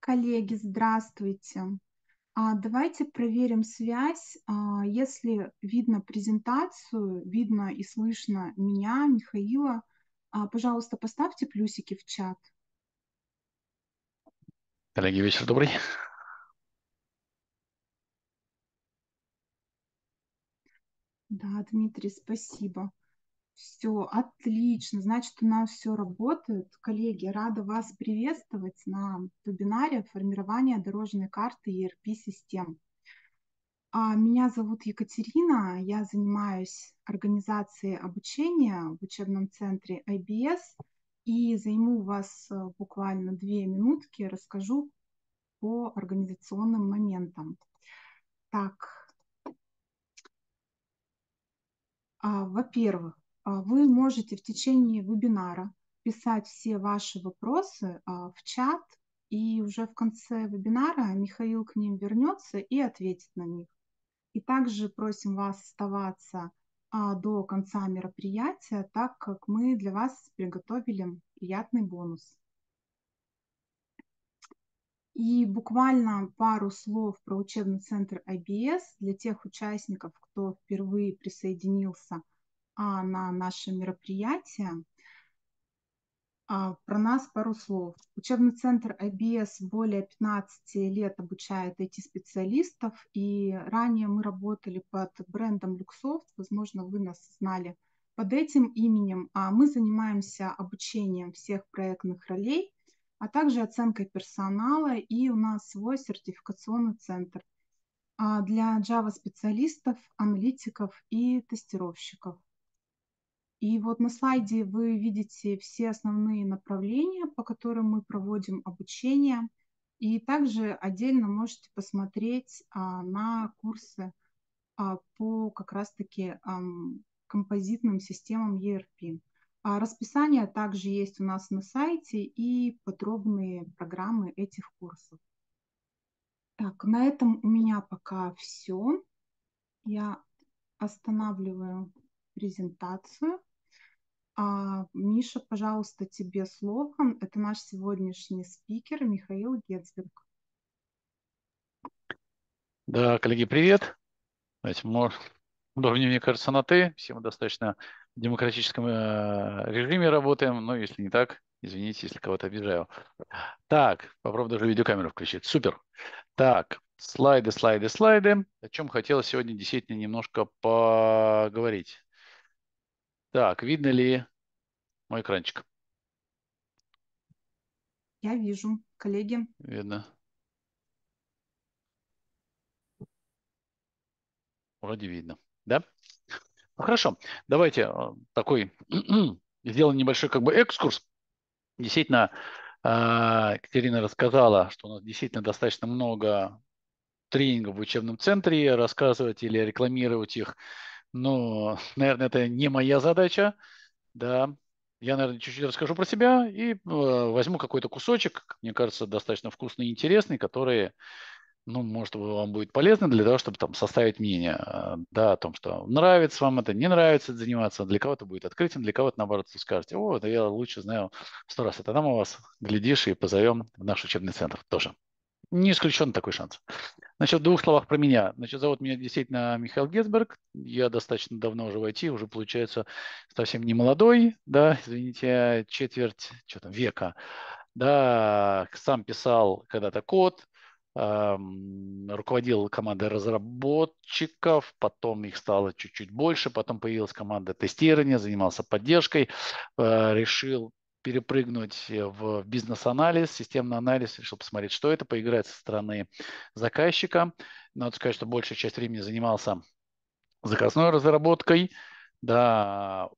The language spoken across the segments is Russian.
Коллеги, здравствуйте. А, давайте проверим связь. А, если видно презентацию, видно и слышно меня, Михаила, а, пожалуйста, поставьте плюсики в чат. Коллеги, вечер добрый. Да, Дмитрий, спасибо. Все, отлично, значит, у нас все работает. Коллеги, рада вас приветствовать на вебинаре «Формирование дорожной карты ERP-систем». А, меня зовут Екатерина, я занимаюсь организацией обучения в учебном центре IBS и займу вас э, буквально две минутки, расскажу по организационным моментам. Так, а, во-первых, а, вы можете в течение вебинара писать все ваши вопросы а, в чат, и уже в конце вебинара Михаил к ним вернется и ответит на них. И также просим вас оставаться а, до конца мероприятия, так как мы для вас приготовили приятный бонус. И буквально пару слов про учебный центр IBS для тех участников, кто впервые присоединился а, на наше мероприятие. А, про нас пару слов. Учебный центр IBS более 15 лет обучает IT-специалистов, и ранее мы работали под брендом Luxoft, возможно, вы нас знали под этим именем, а мы занимаемся обучением всех проектных ролей, а также оценкой персонала, и у нас свой сертификационный центр а, для Java-специалистов, аналитиков и тестировщиков. И вот на слайде вы видите все основные направления, по которым мы проводим обучение. И также отдельно можете посмотреть а, на курсы а, по как раз-таки композитным системам ERP. А, расписание также есть у нас на сайте и подробные программы этих курсов. Так, на этом у меня пока все. Я останавливаю презентацию. А, Миша, пожалуйста, тебе слово. Это наш сегодняшний спикер Михаил Гетцберг. Да, коллеги, привет. Знаете, мы удобнее, мне кажется, на «ты». Все мы достаточно в демократическом э, режиме работаем, но если не так, извините, если кого-то обижаю. Так, попробую даже видеокамеру включить. Супер. Так, слайды, слайды, слайды. О чем хотелось сегодня действительно немножко поговорить. Так, видно ли мой экранчик? Я вижу, коллеги. Видно. Вроде видно, да? Ну, хорошо, давайте э, такой сделаем небольшой как бы экскурс. Действительно, э, Катерина рассказала, что у нас действительно достаточно много тренингов в учебном центре, рассказывать или рекламировать их. Но, наверное, это не моя задача. Да, я, наверное, чуть-чуть расскажу про себя и э, возьму какой-то кусочек, мне кажется, достаточно вкусный и интересный, который, ну, может, вам будет полезно для того, чтобы там составить мнение, э, да, о том, что нравится вам это, не нравится это заниматься, для кого-то будет открытием, для кого-то, наоборот, вы скажете, о, это я лучше знаю сто раз, и тогда мы вас, глядишь, и позовем в наш учебный центр тоже. Не исключен такой шанс. Значит, в двух словах про меня. Значит, зовут меня действительно Михаил Гетсберг. Я достаточно давно уже в IT, уже, получается, совсем не молодой, да, извините, четверть, что там, века. Да, сам писал когда-то код, руководил командой разработчиков, потом их стало чуть-чуть больше, потом появилась команда тестирования, занимался поддержкой, э, решил перепрыгнуть э, в бизнес-анализ, системный анализ, решил посмотреть, что это, поиграть со стороны заказчика. Надо сказать, что большая часть времени занимался заказной разработкой, да,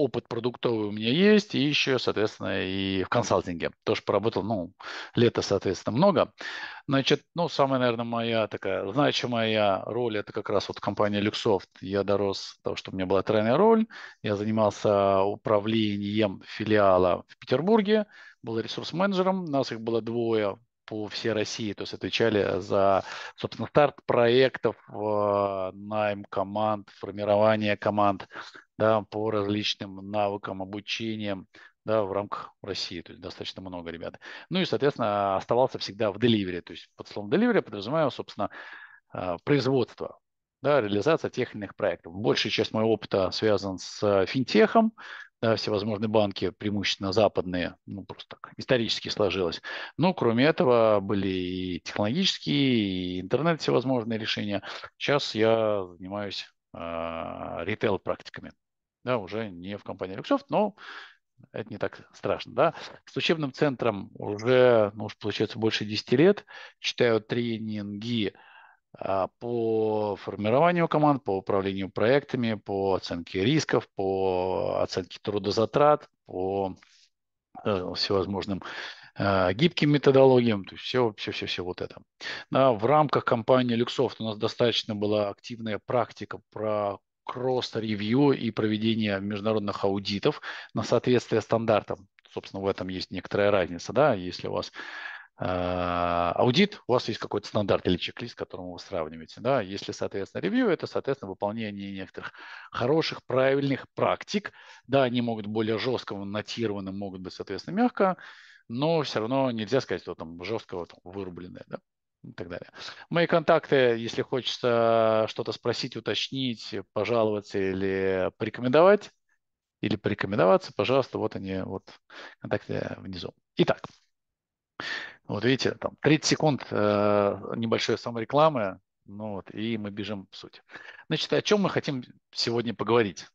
опыт продуктовый у меня есть, и еще, соответственно, и в консалтинге тоже поработал, ну, лето, соответственно, много. Значит, ну, самая, наверное, моя такая значимая роль, это как раз вот компания Люксофт. Я дорос до того, что у меня была тройная роль. Я занимался управлением филиала в Петербурге, был ресурс-менеджером, нас их было двое, по всей России, то есть отвечали за, собственно, старт проектов, э, найм команд, формирование команд да, по различным навыкам, обучениям да, в рамках России, то есть достаточно много ребят. Ну и, соответственно, оставался всегда в деливере, то есть под словом деливере подразумеваю, собственно, э, производство, да, реализация тех или иных проектов. Большая часть моего опыта связан с э, финтехом, да, всевозможные банки, преимущественно западные, ну, просто так исторически сложилось. Но ну, кроме этого были и технологические, и интернет всевозможные решения. Сейчас я занимаюсь э, ритейл-практиками. Да, уже не в компании Люксофт, но это не так страшно, да. С учебным центром уже, ну уж получается, больше 10 лет. Читаю тренинги, а, по формированию команд, по управлению проектами, по оценке рисков, по оценке трудозатрат, по э, всевозможным э, гибким методологиям, то есть все, все, все, все вот это. Да, в рамках компании Luxoft у нас достаточно была активная практика про кросс-ревью и проведение международных аудитов на соответствие стандартам. Собственно, в этом есть некоторая разница, да, если у вас а, аудит, у вас есть какой-то стандарт или чек-лист, которому вы сравниваете. Да? Если, соответственно, ревью, это, соответственно, выполнение некоторых хороших, правильных практик. Да, они могут более жестко нотированы, могут быть, соответственно, мягко, но все равно нельзя сказать, что там жесткого там, вырубленное. Да? и так далее. Мои контакты, если хочется что-то спросить, уточнить, пожаловаться или порекомендовать, или порекомендоваться, пожалуйста, вот они, вот контакты внизу. Итак, вот видите, там 30 секунд э, небольшой саморекламы, ну вот, и мы бежим в суть. Значит, о чем мы хотим сегодня поговорить?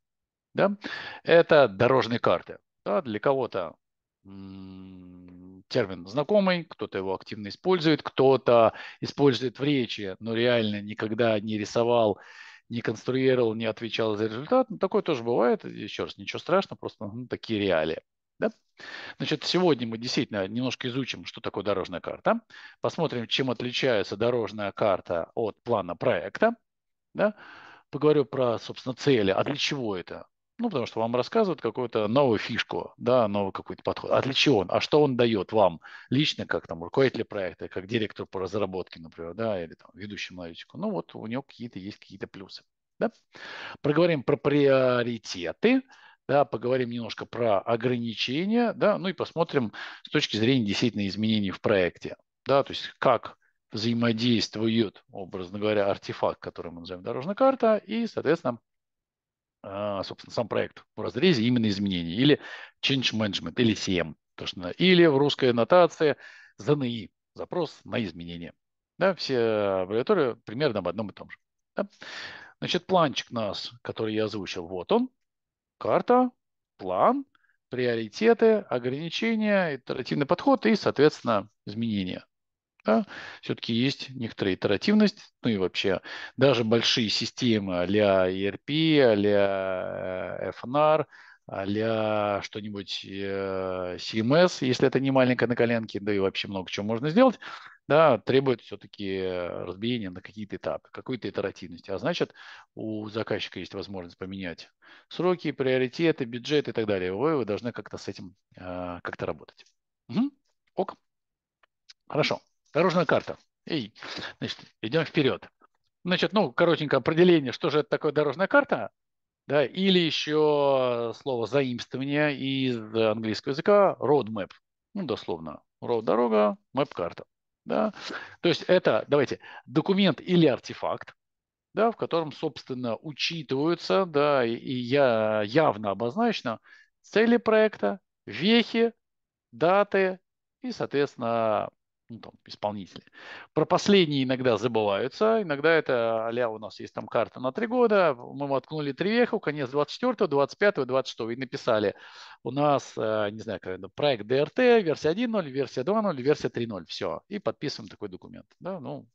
Да? Это дорожные карты. Да, для кого-то термин знакомый, кто-то его активно использует, кто-то использует в речи, но реально никогда не рисовал, не конструировал, не отвечал за результат. Ну, такое тоже бывает. Еще раз, ничего страшного, просто ну, такие реалии. Да? Значит, сегодня мы действительно немножко изучим, что такое дорожная карта, посмотрим, чем отличается дорожная карта от плана проекта, да? поговорю про, собственно, цели, а для чего это? Ну, потому что вам рассказывают какую-то новую фишку, да, новый какой-то подход. А для чего он? А что он дает вам лично, как там руководитель проекта, как директор по разработке, например, да, или там ведущему аналитику? Ну, вот у него какие-то есть какие-то плюсы. Да? Проговорим про приоритеты, да, поговорим немножко про ограничения, да, ну и посмотрим с точки зрения действительно изменений в проекте, да, то есть как взаимодействует, образно говоря, артефакт, который мы называем дорожная карта, и, соответственно, а, собственно, сам проект в разрезе именно изменений, или change management, или CM, то, что, или в русской нотации ЗНИ, запрос на изменения. Да, все аббревиатуры примерно об одном и том же. Да? Значит, планчик нас, который я озвучил, вот он карта, план, приоритеты, ограничения, итеративный подход и, соответственно, изменения. Да? Все-таки есть некоторая итеративность, ну и вообще даже большие системы а-ля ERP, а-ля э, FNR, а что-нибудь э, CMS, если это не маленькая на коленке, да и вообще много чего можно сделать, да, требует все-таки э, разбиения на какие-то этапы, какой-то итеративности. А значит, у заказчика есть возможность поменять сроки, приоритеты, бюджет и так далее. Вы, вы должны как-то с этим э, как-то работать. Угу. Ок. Хорошо. Дорожная карта. Эй, значит, идем вперед. Значит, ну, коротенькое определение, что же это такое дорожная карта, да, или еще слово заимствование из английского языка roadmap, ну, дословно, road – дорога, map – карта. Да? То есть это, давайте, документ или артефакт, да, в котором, собственно, учитываются, да, и, и я явно обозначено цели проекта, вехи, даты и, соответственно, ну, там, исполнители. Про последние иногда забываются. Иногда это а у нас есть там карта на три года. Мы воткнули Тревеху, конец 24, 25, 26 и написали. У нас, э, не знаю, как это, проект ДРТ, версия 1.0, версия 2.0, версия 3.0. Все. И подписываем такой документ. Да, ну,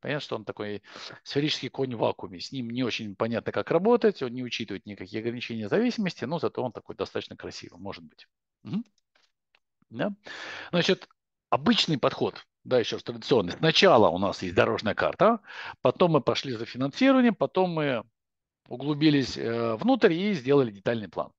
понятно, что он такой сферический конь в вакууме. С ним не очень понятно, как работать. Он не учитывает никакие ограничения зависимости, но зато он такой достаточно красивый, может быть. Угу. Да? Значит, обычный подход, да, еще раз традиционный. Сначала у нас есть дорожная карта, потом мы пошли за финансированием, потом мы углубились э, внутрь и сделали детальный план.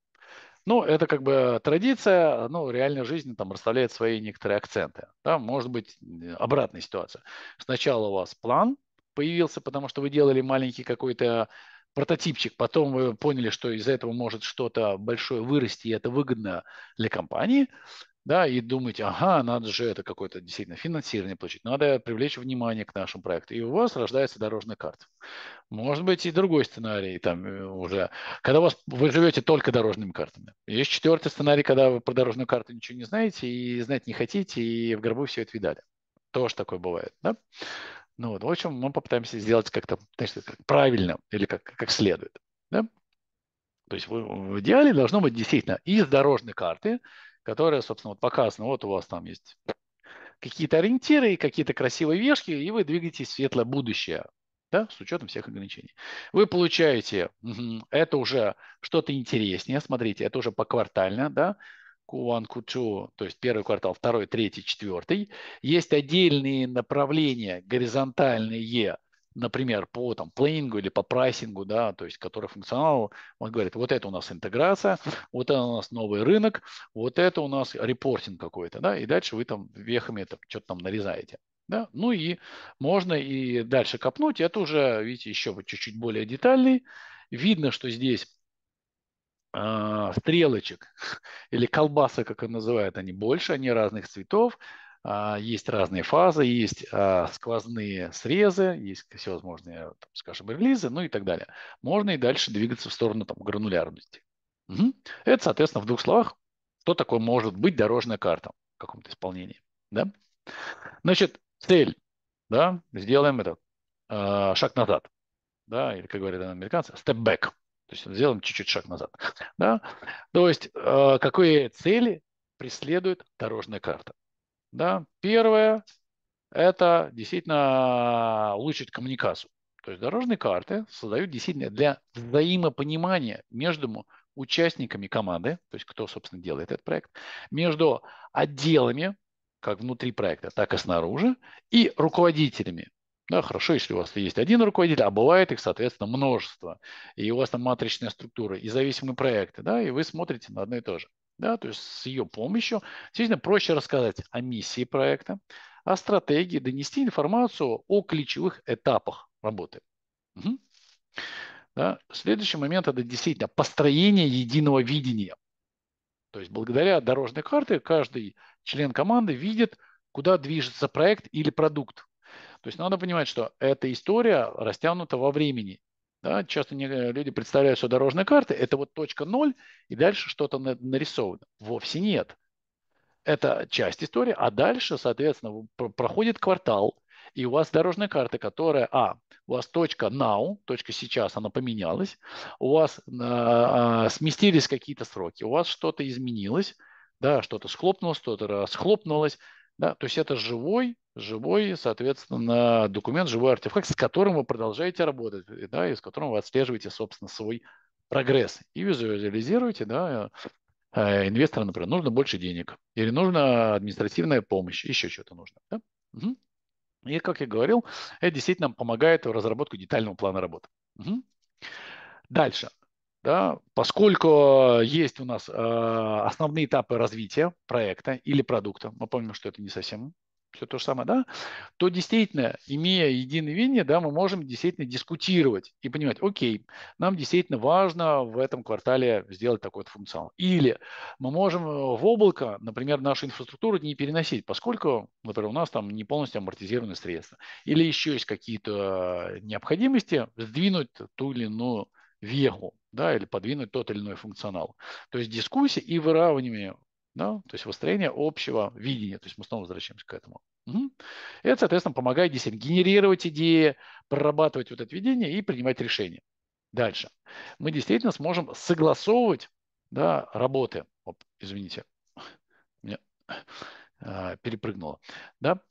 Ну, это как бы традиция, но реальная жизнь там расставляет свои некоторые акценты. Да, может быть э, обратная ситуация. Сначала у вас план появился, потому что вы делали маленький какой-то прототипчик, потом вы поняли, что из этого может что-то большое вырасти, и это выгодно для компании да, и думаете, ага, надо же это какое-то действительно финансирование получить, надо привлечь внимание к нашему проекту. И у вас рождается дорожная карта. Может быть и другой сценарий там э, уже, когда у вас, вы живете только дорожными картами. Есть четвертый сценарий, когда вы про дорожную карту ничего не знаете и знать не хотите, и в гробу все это видали. Тоже такое бывает, да? Ну вот, в общем, мы попытаемся сделать как-то, значит, как правильно или как, как следует, да? То есть в идеале должно быть действительно из дорожной карты которая, собственно, вот показана. Вот у вас там есть какие-то ориентиры, какие-то красивые вешки, и вы двигаетесь в светлое будущее, да, с учетом всех ограничений. Вы получаете, это уже что-то интереснее, смотрите, это уже поквартально, да, Q1, Q2, то есть первый квартал, второй, третий, четвертый. Есть отдельные направления горизонтальные, например, по там, планингу или по прайсингу, да, то есть который функционал, он говорит, вот это у нас интеграция, вот это у нас новый рынок, вот это у нас репортинг какой-то, да, и дальше вы там вехами это что-то там нарезаете. Да? Ну и можно и дальше копнуть, это уже, видите, еще чуть-чуть более детальный. Видно, что здесь э, стрелочек или колбаса, как их называют, они больше, они разных цветов. А, есть разные фазы, есть а, сквозные срезы, есть всевозможные, скажем, релизы, ну и так далее. Можно и дальше двигаться в сторону там, гранулярности. Угу. Это, соответственно, в двух словах, что такое может быть дорожная карта в каком-то исполнении. Да? Значит, цель. Да? Сделаем это. А, шаг назад. Да? Или, как говорят американцы, step back. То есть сделаем чуть-чуть шаг назад. Да? То есть какие цели преследует дорожная карта? Да? Первое – это действительно улучшить коммуникацию. То есть дорожные карты создают действительно для взаимопонимания между участниками команды, то есть кто, собственно, делает этот проект, между отделами, как внутри проекта, так и снаружи, и руководителями. Да, хорошо, если у вас есть один руководитель, а бывает их, соответственно, множество. И у вас там матричная структура, и зависимые проекты, да, и вы смотрите на одно и то же. Да, то есть с ее помощью действительно проще рассказать о миссии проекта, о стратегии, донести информацию о ключевых этапах работы. Угу. Да. Следующий момент – это действительно построение единого видения. То есть благодаря дорожной карте каждый член команды видит, куда движется проект или продукт. То есть надо понимать, что эта история растянута во времени. Да, часто не, э, люди представляют, что дорожная карта – это вот точка ноль, и дальше что-то на, нарисовано. Вовсе нет. Это часть истории, а дальше, соответственно, проходит квартал, и у вас дорожная карта, которая, а, у вас точка now, точка сейчас, она поменялась, у вас э, э, сместились какие-то сроки, у вас что-то изменилось, да, что-то схлопнулось, что-то расхлопнулось, да? То есть это живой, живой, соответственно, документ, живой артефакт, с которым вы продолжаете работать, да, и с которым вы отслеживаете, собственно, свой прогресс и визуализируете, да, э, инвестора, например, нужно больше денег, или нужна административная помощь, еще что-то нужно. Да? Угу. И, как я говорил, это действительно помогает в разработке детального плана работы. Угу. Дальше. Да, поскольку есть у нас э, основные этапы развития проекта или продукта, мы помним, что это не совсем все то же самое, да, то действительно, имея единое видение, да, мы можем действительно дискутировать и понимать, окей, нам действительно важно в этом квартале сделать такой-то функционал. Или мы можем э, в облако, например, нашу инфраструктуру не переносить, поскольку, например, у нас там не полностью амортизированные средства. Или еще есть какие-то э, необходимости сдвинуть ту или иную веху, да, или подвинуть тот или иной функционал. То есть дискуссия и выравнивание, да, то есть выстроение общего видения. То есть мы снова возвращаемся к этому. Угу. Это, соответственно, помогает действительно генерировать идеи, прорабатывать вот это видение и принимать решения. Дальше. Мы действительно сможем согласовывать да, работы. Оп, извините, меня э, перепрыгнуло. Да?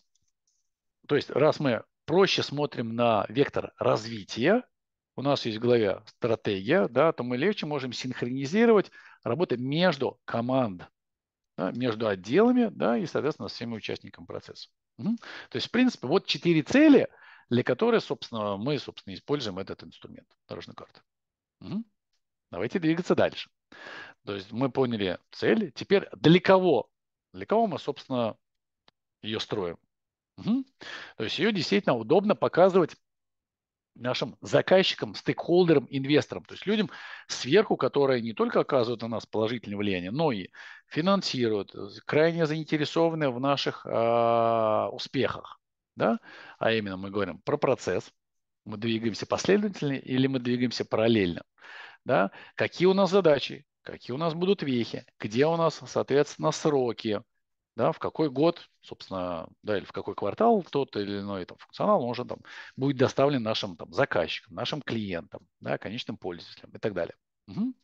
То есть раз мы проще смотрим на вектор развития, у нас есть в голове стратегия, да, то мы легче можем синхронизировать работы между команд, да, между отделами да, и, соответственно, всеми участниками процесса. Угу. То есть, в принципе, вот четыре цели, для которых, собственно, мы, собственно, используем этот инструмент, дорожную карту. Угу. Давайте двигаться дальше. То есть мы поняли цель. Теперь для кого? Для кого мы, собственно, ее строим? Угу. То есть ее действительно удобно показывать нашим заказчикам, стейкхолдерам, инвесторам, то есть людям сверху, которые не только оказывают на нас положительное влияние, но и финансируют, крайне заинтересованы в наших э, успехах. Да? А именно мы говорим про процесс, мы двигаемся последовательно или мы двигаемся параллельно. Да? Какие у нас задачи, какие у нас будут вехи, где у нас, соответственно, сроки, да, в какой год, собственно, да, или в какой квартал тот или иной там, функционал уже там будет доставлен нашим там, заказчикам, нашим клиентам, да, конечным пользователям и так далее. Угу.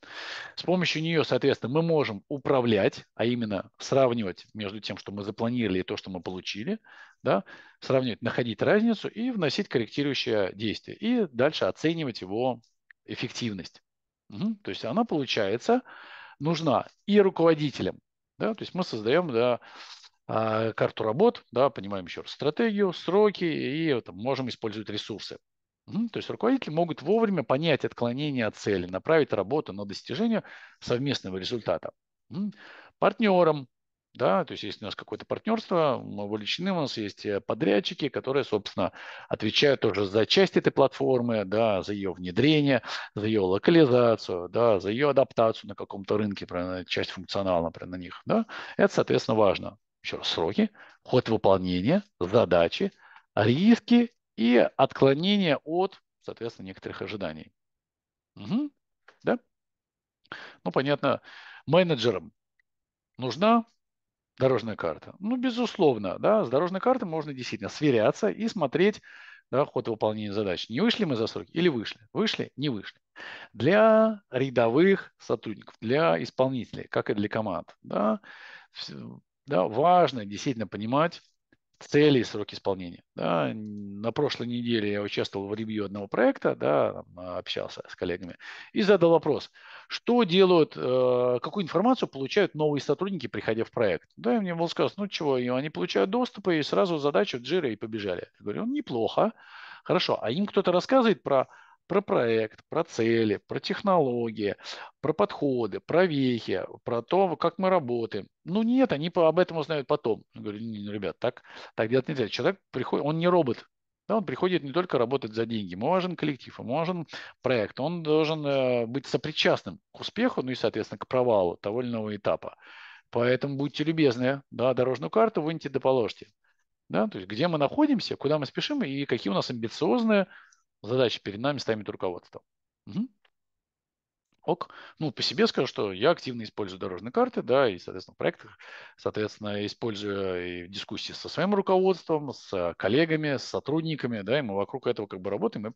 С помощью нее, соответственно, мы можем управлять, а именно сравнивать между тем, что мы запланировали и то, что мы получили, да, сравнивать, находить разницу и вносить корректирующее действие. И дальше оценивать его эффективность. Угу. То есть она получается нужна и руководителям, да? То есть мы создаем да, а, карту работ, да, понимаем еще раз стратегию, сроки и там, можем использовать ресурсы. То есть руководители могут вовремя понять отклонение от цели, направить работу на достижение совместного результата. Партнерам да, то есть если у нас какое-то партнерство, мы вовлечены, у нас есть э, подрядчики, которые, собственно, отвечают тоже за часть этой платформы, да, за ее внедрение, за ее локализацию, да, за ее адаптацию на каком-то рынке, например, часть функционала, например, на них. Да. Это, соответственно, важно. Еще раз, сроки, ход выполнения, задачи, риски и отклонение от, соответственно, некоторых ожиданий. Угу. Да? Ну, понятно, менеджерам нужна дорожная карта? Ну, безусловно, да, с дорожной картой можно действительно сверяться и смотреть да, ход выполнения задач. Не вышли мы за сроки или вышли? Вышли, не вышли. Для рядовых сотрудников, для исполнителей, как и для команд, да, да, важно действительно понимать, цели и срок исполнения. Да. На прошлой неделе я участвовал в ревью одного проекта, да, а, общался с коллегами и задал вопрос, что делают, э, какую информацию получают новые сотрудники, приходя в проект. Да, и мне было сказано, ну чего, и они получают доступы и сразу задачу в джире и побежали. Я говорю, ну неплохо, хорошо, а им кто-то рассказывает про про проект, про цели, про технологии, про подходы, про вехи, про то, как мы работаем. Ну нет, они об этом узнают потом. Я говорю, ребят, так, так делать нельзя. Человек приходит, он не робот, да, он приходит не только работать за деньги, ему важен коллектив, ему важен проект, он должен э, быть сопричастным к успеху, ну и, соответственно, к провалу того или иного этапа. Поэтому будьте любезны, да, дорожную карту выньте да положьте. Да, то есть где мы находимся, куда мы спешим и какие у нас амбициозные задачи перед нами ставит руководство. Угу. Ок. Ну, по себе скажу, что я активно использую дорожные карты, да, и, соответственно, в проектах, соответственно, использую и э, дискуссии со своим руководством, с коллегами, с сотрудниками, да, и мы вокруг этого как бы работаем, и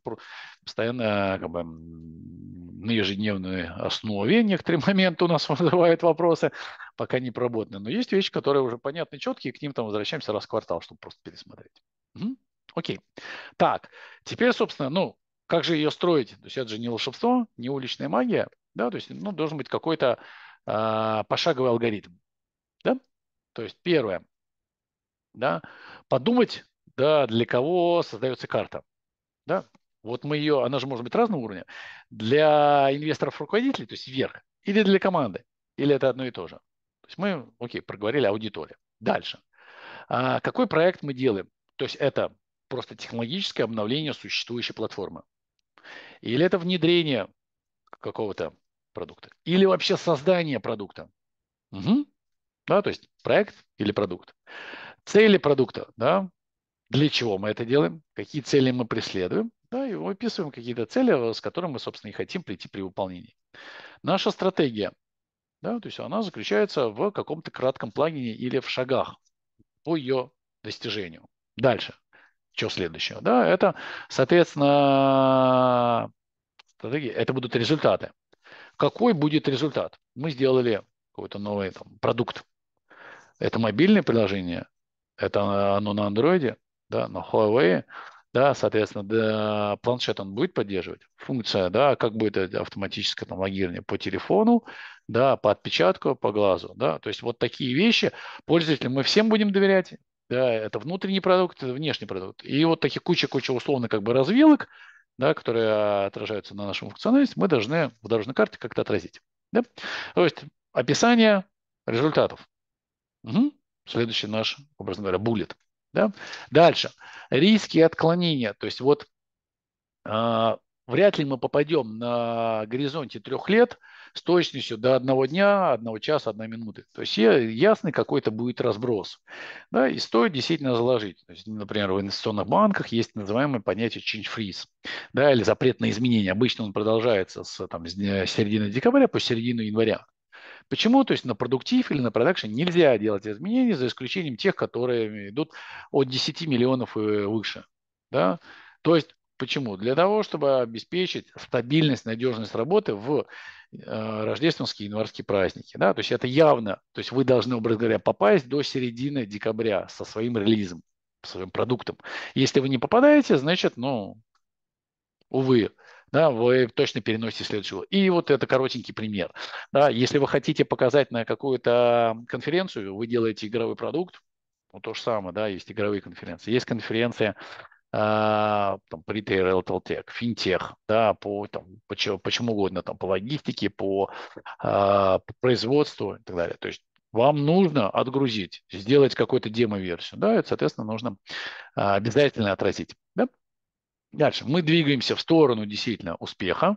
постоянно как бы на ежедневной основе некоторые моменты у нас вызывают вопросы, пока не проработаны. Но есть вещи, которые уже понятны, четкие, и к ним там возвращаемся раз в квартал, чтобы просто пересмотреть. Угу. Окей. Так, теперь, собственно, ну, как же ее строить? То есть это же не волшебство, не уличная магия, да, то есть, ну, должен быть какой-то э, пошаговый алгоритм, да? То есть первое, да, подумать, да, для кого создается карта, да? Вот мы ее, она же может быть разного уровня, для инвесторов-руководителей, то есть вверх, или для команды, или это одно и то же. То есть мы, окей, проговорили аудитория. Дальше. А какой проект мы делаем? То есть это просто технологическое обновление существующей платформы. Или это внедрение какого-то продукта. Или вообще создание продукта. Угу. Да, то есть проект или продукт. Цели продукта, да, для чего мы это делаем, какие цели мы преследуем, да, и выписываем какие-то цели, э, с которыми мы, собственно, и хотим прийти при выполнении. Наша стратегия, да, то есть она заключается в каком-то кратком плане или в шагах по ее достижению. Дальше чего следующего. Да, это, соответственно, стратегия. это будут результаты. Какой будет результат? Мы сделали какой-то новый там, продукт. Это мобильное приложение, это оно на Андроиде, да, на Huawei, да, соответственно, да, планшет он будет поддерживать. Функция, да, как будет автоматическое там, логирование по телефону, да, по отпечатку, по глазу, да. То есть вот такие вещи пользователям мы всем будем доверять, да, это внутренний продукт, это внешний продукт. И вот таких куча-куча условно как бы развилок, да, которые отражаются на нашем функционале, мы должны в дорожной карте как-то отразить. Да? То есть описание результатов. Угу. Следующий наш, образно говоря, буллет. Да? Дальше. Риски и отклонения. То есть вот э, вряд ли мы попадем на горизонте трех лет – с точностью до одного дня, одного часа, одной минуты. То есть ясный какой-то будет разброс. Да, и стоит действительно заложить. То есть, например, в инвестиционных банках есть называемое понятие change freeze да, или запрет на изменения. Обычно он продолжается с, там, с середины декабря по середину января. Почему? То есть на продуктив или на продакшн нельзя делать изменения, за исключением тех, которые идут от 10 миллионов и э, выше. Да? То есть Почему? Для того, чтобы обеспечить стабильность, надежность работы в э, рождественские и январские праздники. Да? То есть это явно, то есть вы должны, образно говоря, попасть до середины декабря со своим релизом, своим продуктом. Если вы не попадаете, значит, ну, увы, да, вы точно переносите следующего. И вот это коротенький пример. Да, если вы хотите показать на какую-то конференцию, вы делаете игровой продукт, ну, то же самое, да, есть игровые конференции. Есть конференция а, там, по ритейл, ЛТЛТЕК, финтех, да, по, там, почему, почему угодно, там, по логистике, по, а, по производству и так далее. То есть вам нужно отгрузить, сделать какую-то демо-версию, да, это, соответственно, нужно а, обязательно отразить. Да? Дальше. Мы двигаемся в сторону действительно успеха.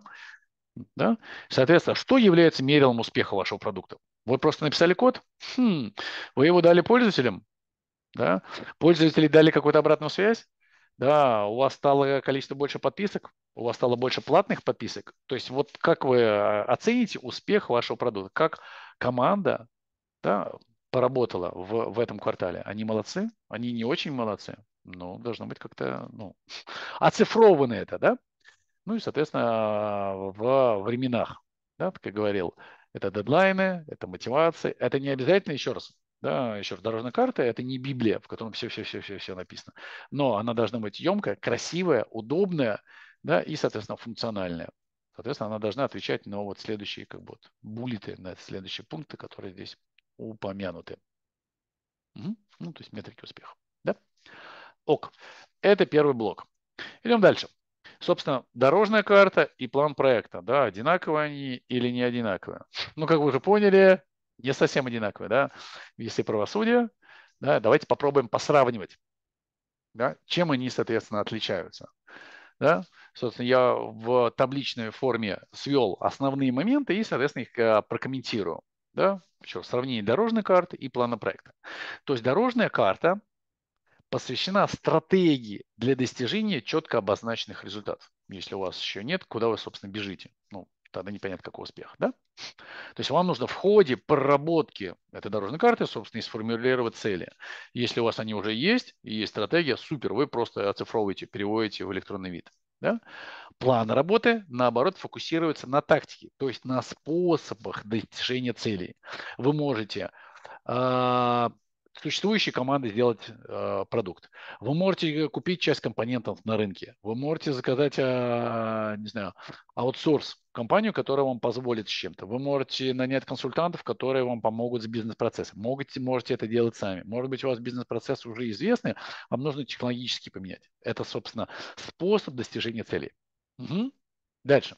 Да? Соответственно, что является мерилом успеха вашего продукта? Вы просто написали код, хм, вы его дали пользователям, да? пользователи дали какую-то обратную связь, да, у вас стало количество больше подписок, у вас стало больше платных подписок. То есть вот как вы а, оцените успех вашего продукта, как команда да, поработала в, в этом квартале. Они молодцы, они не очень молодцы, Ну, должно быть как-то ну, оцифровано это, да? Ну и, соответственно, в временах, да, как я говорил, это дедлайны, это мотивации, это не обязательно, еще раз, да, еще раз, дорожная карта – это не Библия, в котором все-все-все-все написано. Но она должна быть емкая, красивая, удобная да, и, соответственно, функциональная. Соответственно, она должна отвечать на вот следующие как бы, вот, буллеты, на следующие пункты, которые здесь упомянуты. Угу. Ну, то есть метрики успеха. Да? Ок. Это первый блок. Идем дальше. Собственно, дорожная карта и план проекта. Да, одинаковые они или не одинаковые. Ну, как вы уже поняли, не совсем одинаковые. Да? Если правосудие, да, давайте попробуем посравнивать, да, чем они, соответственно, отличаются. Да? Собственно, я в табличной форме свел основные моменты и, соответственно, их э, прокомментирую. Да? Причем сравнение дорожной карты и плана проекта. То есть дорожная карта посвящена стратегии для достижения четко обозначенных результатов. Если у вас еще нет, куда вы, собственно, бежите? Ну, тогда непонятно, какой успех. Да? То есть вам нужно в ходе проработки этой дорожной карты, собственно, и сформулировать цели. Если у вас они уже есть, и есть стратегия, супер, вы просто оцифровываете, переводите в электронный вид. Да? План работы, наоборот, фокусируется на тактике, то есть на способах достижения целей. Вы можете а, существующей команды сделать э, продукт. Вы можете э, купить часть компонентов на рынке. Вы можете заказать, э, не знаю, аутсорс компанию, которая вам позволит с чем-то. Вы можете нанять консультантов, которые вам помогут с бизнес-процессом. Можете, можете это делать сами. Может быть, у вас бизнес-процесс уже известный, вам нужно технологически поменять. Это, собственно, способ достижения целей. Угу. Дальше.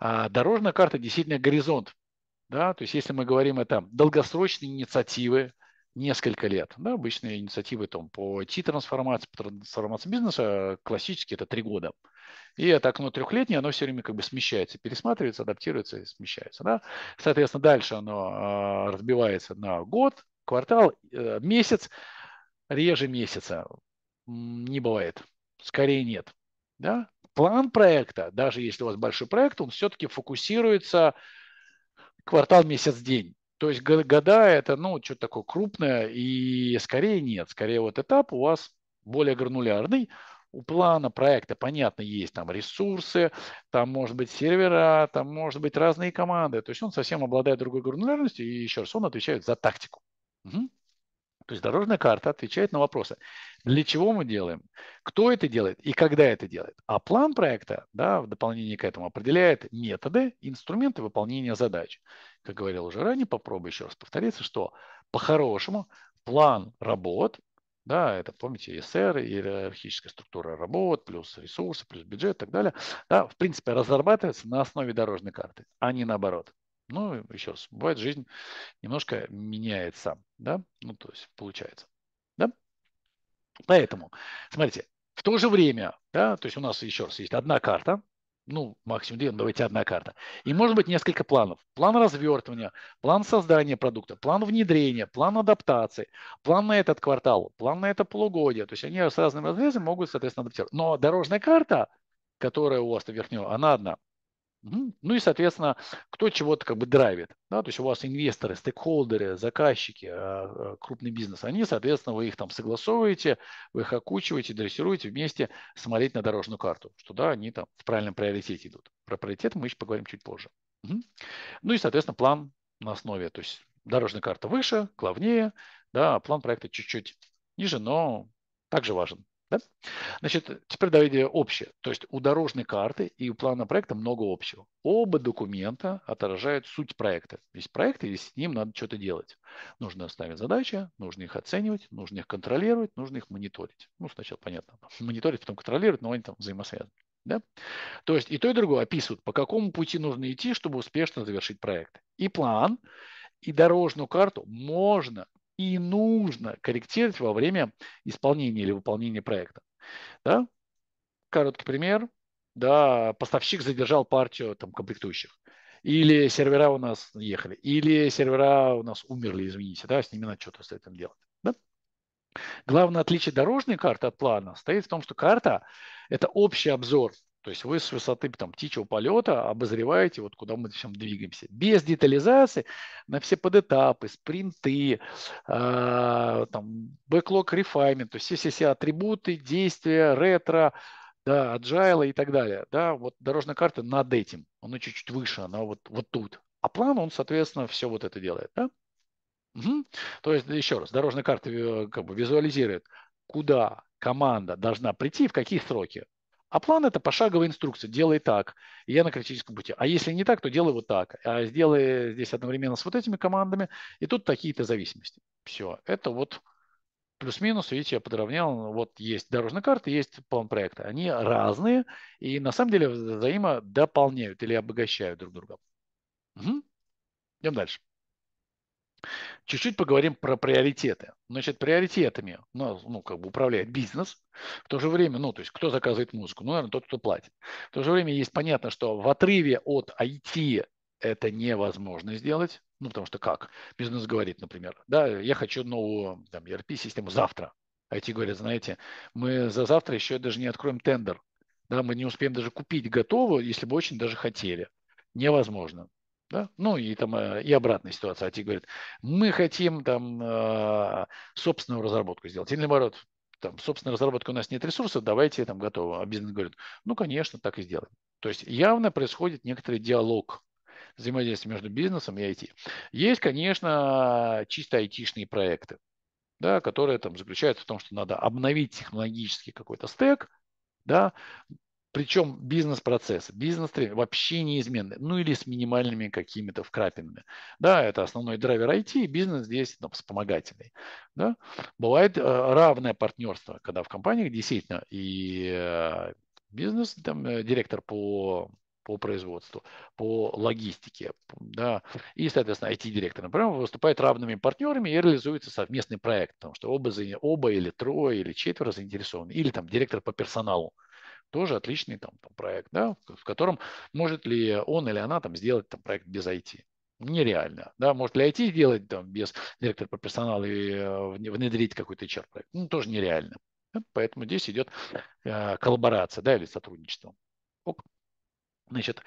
А, дорожная карта действительно горизонт. Да? То есть если мы говорим это долгосрочные инициативы, несколько лет. Да, обычные инициативы там, по IT-трансформации, по трансформации бизнеса классически это три года. И это окно трехлетнее, оно все время как бы смещается, пересматривается, адаптируется и смещается. Да? Соответственно, дальше оно а, разбивается на год, квартал, э, месяц, реже месяца не бывает. Скорее нет. Да? План проекта, даже если у вас большой проект, он все-таки фокусируется квартал, месяц, день. То есть года это, ну, что-то такое крупное, и скорее нет. Скорее вот этап у вас более гранулярный, у плана проекта, понятно, есть там ресурсы, там может быть сервера, там может быть разные команды. То есть он совсем обладает другой гранулярностью, и еще раз, он отвечает за тактику. Угу. То есть дорожная карта отвечает на вопросы, для чего мы делаем, кто это делает и когда это делает. А план проекта, да, в дополнение к этому, определяет методы, инструменты выполнения задач. Как говорил уже ранее, попробую еще раз повториться, что по-хорошему план работ, да, это, помните, СР, иерархическая структура работ, плюс ресурсы, плюс бюджет и так далее, да, в принципе, разрабатывается на основе дорожной карты, а не наоборот. Ну, еще раз, бывает, жизнь немножко меняется, да, ну, то есть получается, да. Поэтому, смотрите, в то же время, да, то есть у нас еще раз есть одна карта, ну, максимум две, давайте одна карта. И может быть несколько планов. План развертывания, план создания продукта, план внедрения, план адаптации, план на этот квартал, план на это полугодие. То есть они с разными разрезами могут, соответственно, адаптировать. Но дорожная карта, которая у вас на верхнем, она одна. Ну и, соответственно, кто чего-то как бы драйвит. Да? То есть у вас инвесторы, стейкхолдеры, заказчики, а, а, крупный бизнес, они, соответственно, вы их там согласовываете, вы их окучиваете, дрессируете вместе смотреть на дорожную карту, что да, они там в правильном приоритете идут. Про приоритет мы еще поговорим чуть позже. Ну и, соответственно, план на основе. То есть дорожная карта выше, главнее, да, а план проекта чуть-чуть ниже, но также важен. Да? Значит, теперь давайте общее. То есть у дорожной карты и у плана проекта много общего. Оба документа отражают суть проекта. Весь проект, и с ним надо что-то делать. Нужно ставить задачи, нужно их оценивать, нужно их контролировать, нужно их мониторить. Ну, сначала понятно, мониторить, потом контролировать, но они там взаимосвязаны. Да? То есть и то, и другое описывают, по какому пути нужно идти, чтобы успешно завершить проект. И план, и дорожную карту можно и нужно корректировать во время исполнения или выполнения проекта. Да? Короткий пример. Да, поставщик задержал партию там, комплектующих. Или сервера у нас ехали, или сервера у нас умерли, извините, да, с ними надо что-то с этим делать. Да? Главное отличие дорожной карты от плана стоит в том, что карта – это общий обзор то есть вы с высоты там, птичьего полета обозреваете, вот куда мы всем двигаемся. Без детализации на все подэтапы, спринты, э, там, бэклог рефаймент, то есть все, все, все атрибуты, действия, ретро, да, agile и так далее. Да, вот дорожная карта над этим, она чуть-чуть выше, она вот, вот тут. А план, он, соответственно, все вот это делает. Да? Угу. То есть, еще раз, дорожная карта э, как бы, визуализирует, куда команда должна прийти, в какие сроки. А план это пошаговая инструкция. Делай так. И я на критическом пути. А если не так, то делай вот так. А сделай здесь одновременно с вот этими командами. И тут такие-то зависимости. Все. Это вот плюс-минус, видите, я подровнял. Вот есть дорожная карта, есть план проекта. Они разные и на самом деле взаимодополняют или обогащают друг друга. Угу. Идем дальше. Чуть-чуть поговорим про приоритеты. Значит, приоритетами ну, ну, как бы управляет бизнес. В то же время, ну, то есть кто заказывает музыку? Ну, наверное, тот, кто платит. В то же время есть понятно, что в отрыве от IT это невозможно сделать. Ну, потому что как? Бизнес говорит, например, да, я хочу новую там, ERP-систему завтра. IT а говорят, знаете, мы за завтра еще даже не откроем тендер. Да, мы не успеем даже купить готовую, если бы очень даже хотели. Невозможно. Да? Ну и там э, и обратная ситуация. IT а говорит, мы хотим там э, собственную разработку сделать. Или наоборот, там, собственно, разработка у нас нет ресурсов, давайте там готово. А бизнес говорит, ну, конечно, так и сделаем. То есть явно происходит некоторый диалог взаимодействие между бизнесом и IT. Есть, конечно, чисто айтишные проекты, да, которые там заключаются в том, что надо обновить технологический какой-то стек, да, причем бизнес-процессы, бизнес-тренинг вообще неизменны, ну или с минимальными какими-то вкрапинами. Да, это основной драйвер IT, бизнес здесь ну, вспомогательный. Да. Бывает э, равное партнерство, когда в компаниях действительно и э, бизнес, там, э, директор по по производству, по логистике, да, и, соответственно, IT-директор, например, выступает равными партнерами и реализуется совместный проект, потому что оба, оба или трое или четверо заинтересованы, или там директор по персоналу, тоже отличный там, там проект, да, в котором может ли он или она там сделать там проект без IT нереально. Да, может ли IT сделать там, без директора по персоналу и э, внедрить какой-то HR-проект? Ну, тоже нереально. Поэтому здесь идет э, коллаборация да, или сотрудничество. Оп. Значит,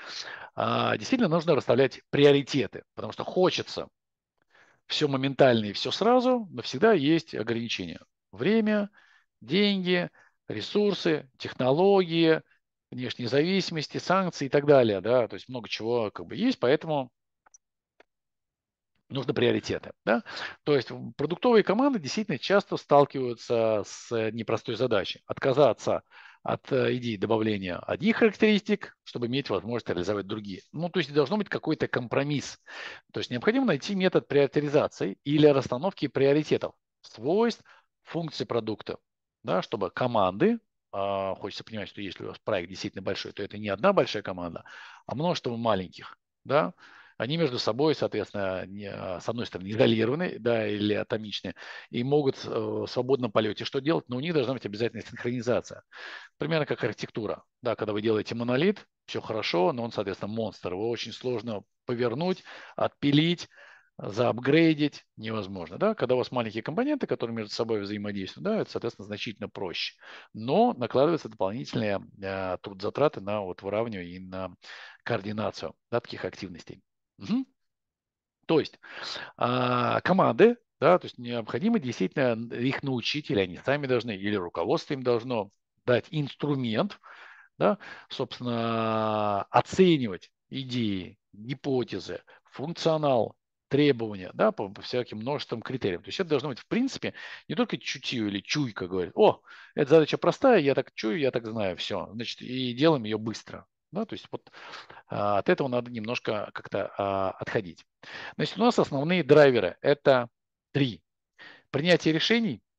э, действительно нужно расставлять приоритеты, потому что хочется все моментально и все сразу, но всегда есть ограничения. Время, деньги – ресурсы, технологии, внешние зависимости, санкции и так далее. Да? То есть много чего как бы есть, поэтому нужны приоритеты. Да? То есть продуктовые команды действительно часто сталкиваются с непростой задачей. Отказаться от э, идеи добавления одних характеристик, чтобы иметь возможность реализовать другие. Ну, то есть должно быть какой-то компромисс. То есть необходимо найти метод приоритизации или расстановки приоритетов, свойств, функций продукта да, чтобы команды, а, хочется понимать, что если у вас проект действительно большой, то это не одна большая команда, а множество маленьких, да, они между собой, соответственно, не, а, с одной стороны, изолированы, да, или атомичны, и могут э, в свободном полете что делать, но у них должна быть обязательная синхронизация. Примерно как архитектура, да, когда вы делаете монолит, все хорошо, но он, соответственно, монстр, его очень сложно повернуть, отпилить, заапгрейдить невозможно. Да? Когда у вас маленькие компоненты, которые между собой взаимодействуют, да, это, соответственно, значительно проще. Но накладываются дополнительные э, а, трудозатраты на вот, выравнивание и на координацию да, таких активностей. Угу. То есть э, команды, да, то есть необходимо действительно их научить, или они сами должны, или руководство им должно дать инструмент, да, собственно, оценивать идеи, гипотезы, функционал требования да, по, всяким множеством критериям. То есть это должно быть, в принципе, не только чутье или чуйка говорит, о, эта задача простая, я так чую, я так знаю, все, значит, и делаем ее быстро. Да, то есть вот а, от этого надо немножко как-то а, отходить. Значит, у нас основные драйверы – это три. Принятие решений –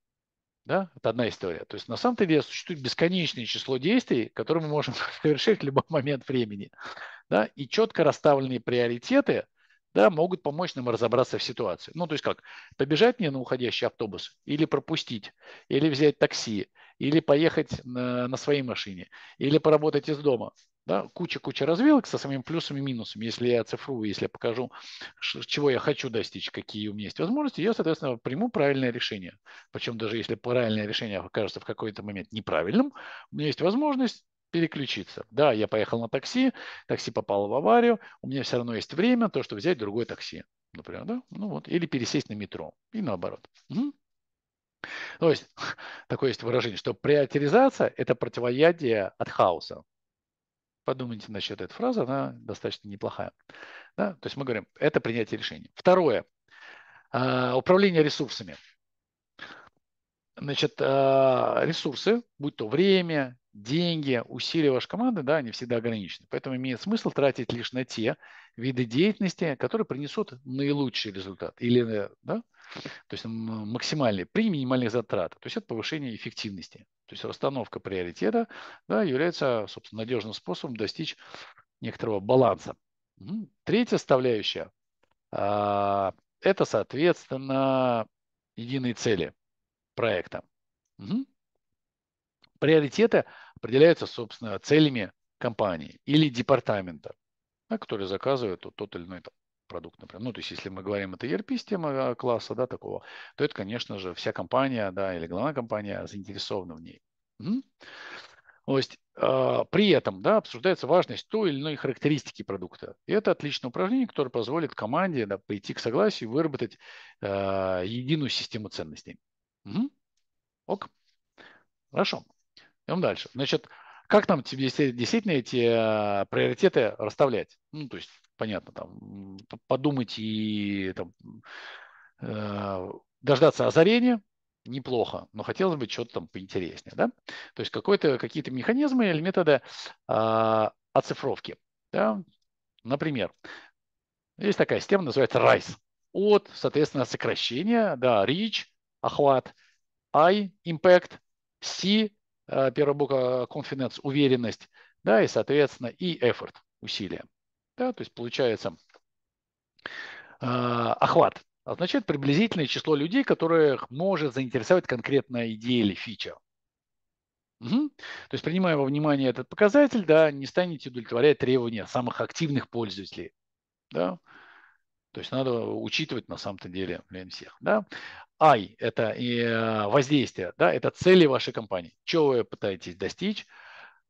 да? Это одна история. То есть на самом то деле существует бесконечное число действий, которые мы можем совершить в любой момент времени. Да? И четко расставленные приоритеты – да, могут помочь нам разобраться в ситуации. Ну, то есть как, побежать мне на уходящий автобус или пропустить, или взять такси, или поехать на, на своей машине, или поработать из дома. Да, куча-куча развилок со своими плюсами и минусами. Если я оцифрую, если я покажу, чего я хочу достичь, какие у меня есть возможности, я, соответственно, приму правильное решение. Причем даже если правильное решение окажется в какой-то момент неправильным, у меня есть возможность переключиться. Да, я поехал на такси, такси попало в аварию, у меня все равно есть время, то, что взять другое такси, например, да, ну вот, или пересесть на метро, и наоборот. Угу. То есть, такое есть выражение, что приоритизация – это противоядие от хаоса. Подумайте насчет этой фразы, она достаточно неплохая. Да? То есть мы говорим, это принятие решения. Второе. А, управление ресурсами. Значит, а, ресурсы, будь то время, деньги, усилия вашей команды, да, они всегда ограничены. Поэтому имеет смысл тратить лишь на те виды деятельности, которые принесут наилучший результат или э, да, то есть максимальный, при минимальных затратах. То есть это повышение эффективности. То есть расстановка приоритета да, является, собственно, надежным способом достичь некоторого баланса. Третья составляющая а, – это, соответственно, единые цели проекта. Приоритеты определяются, собственно, целями компании или департамента, да, который заказывает тот или иной там, продукт, например. Ну, то есть, если мы говорим, это ERP-система э, класса, да, такого, то это, конечно же, вся компания, да, или главная компания заинтересована в ней. Угу. То есть, э, при этом, да, обсуждается важность той или иной характеристики продукта. И это отличное упражнение, которое позволит команде да, прийти к согласию и выработать э, единую систему ценностей. Угу. Ок. Хорошо. Идем дальше. Значит, как нам тебе действительно эти э, приоритеты расставлять? Ну, то есть, понятно, там, подумать и там, э, дождаться озарения, неплохо, но хотелось бы что-то там поинтереснее, да? То есть какой-то, какие-то механизмы или методы э, оцифровки, да? Например, есть такая система, называется RISE. От, соответственно, сокращения, да, reach, охват, I, impact, C, Э, первая буква confidence – уверенность, да, и, соответственно, и effort – усилие. Да, то есть получается э, охват означает приблизительное число людей, которых может заинтересовать конкретная идея или фича. Угу. То есть, принимая во внимание этот показатель, да, не станете удовлетворять требования самых активных пользователей. Да? То есть надо учитывать на самом-то деле, блин, всех. Да? I – это э, воздействие, да, это цели вашей компании. Чего вы пытаетесь достичь,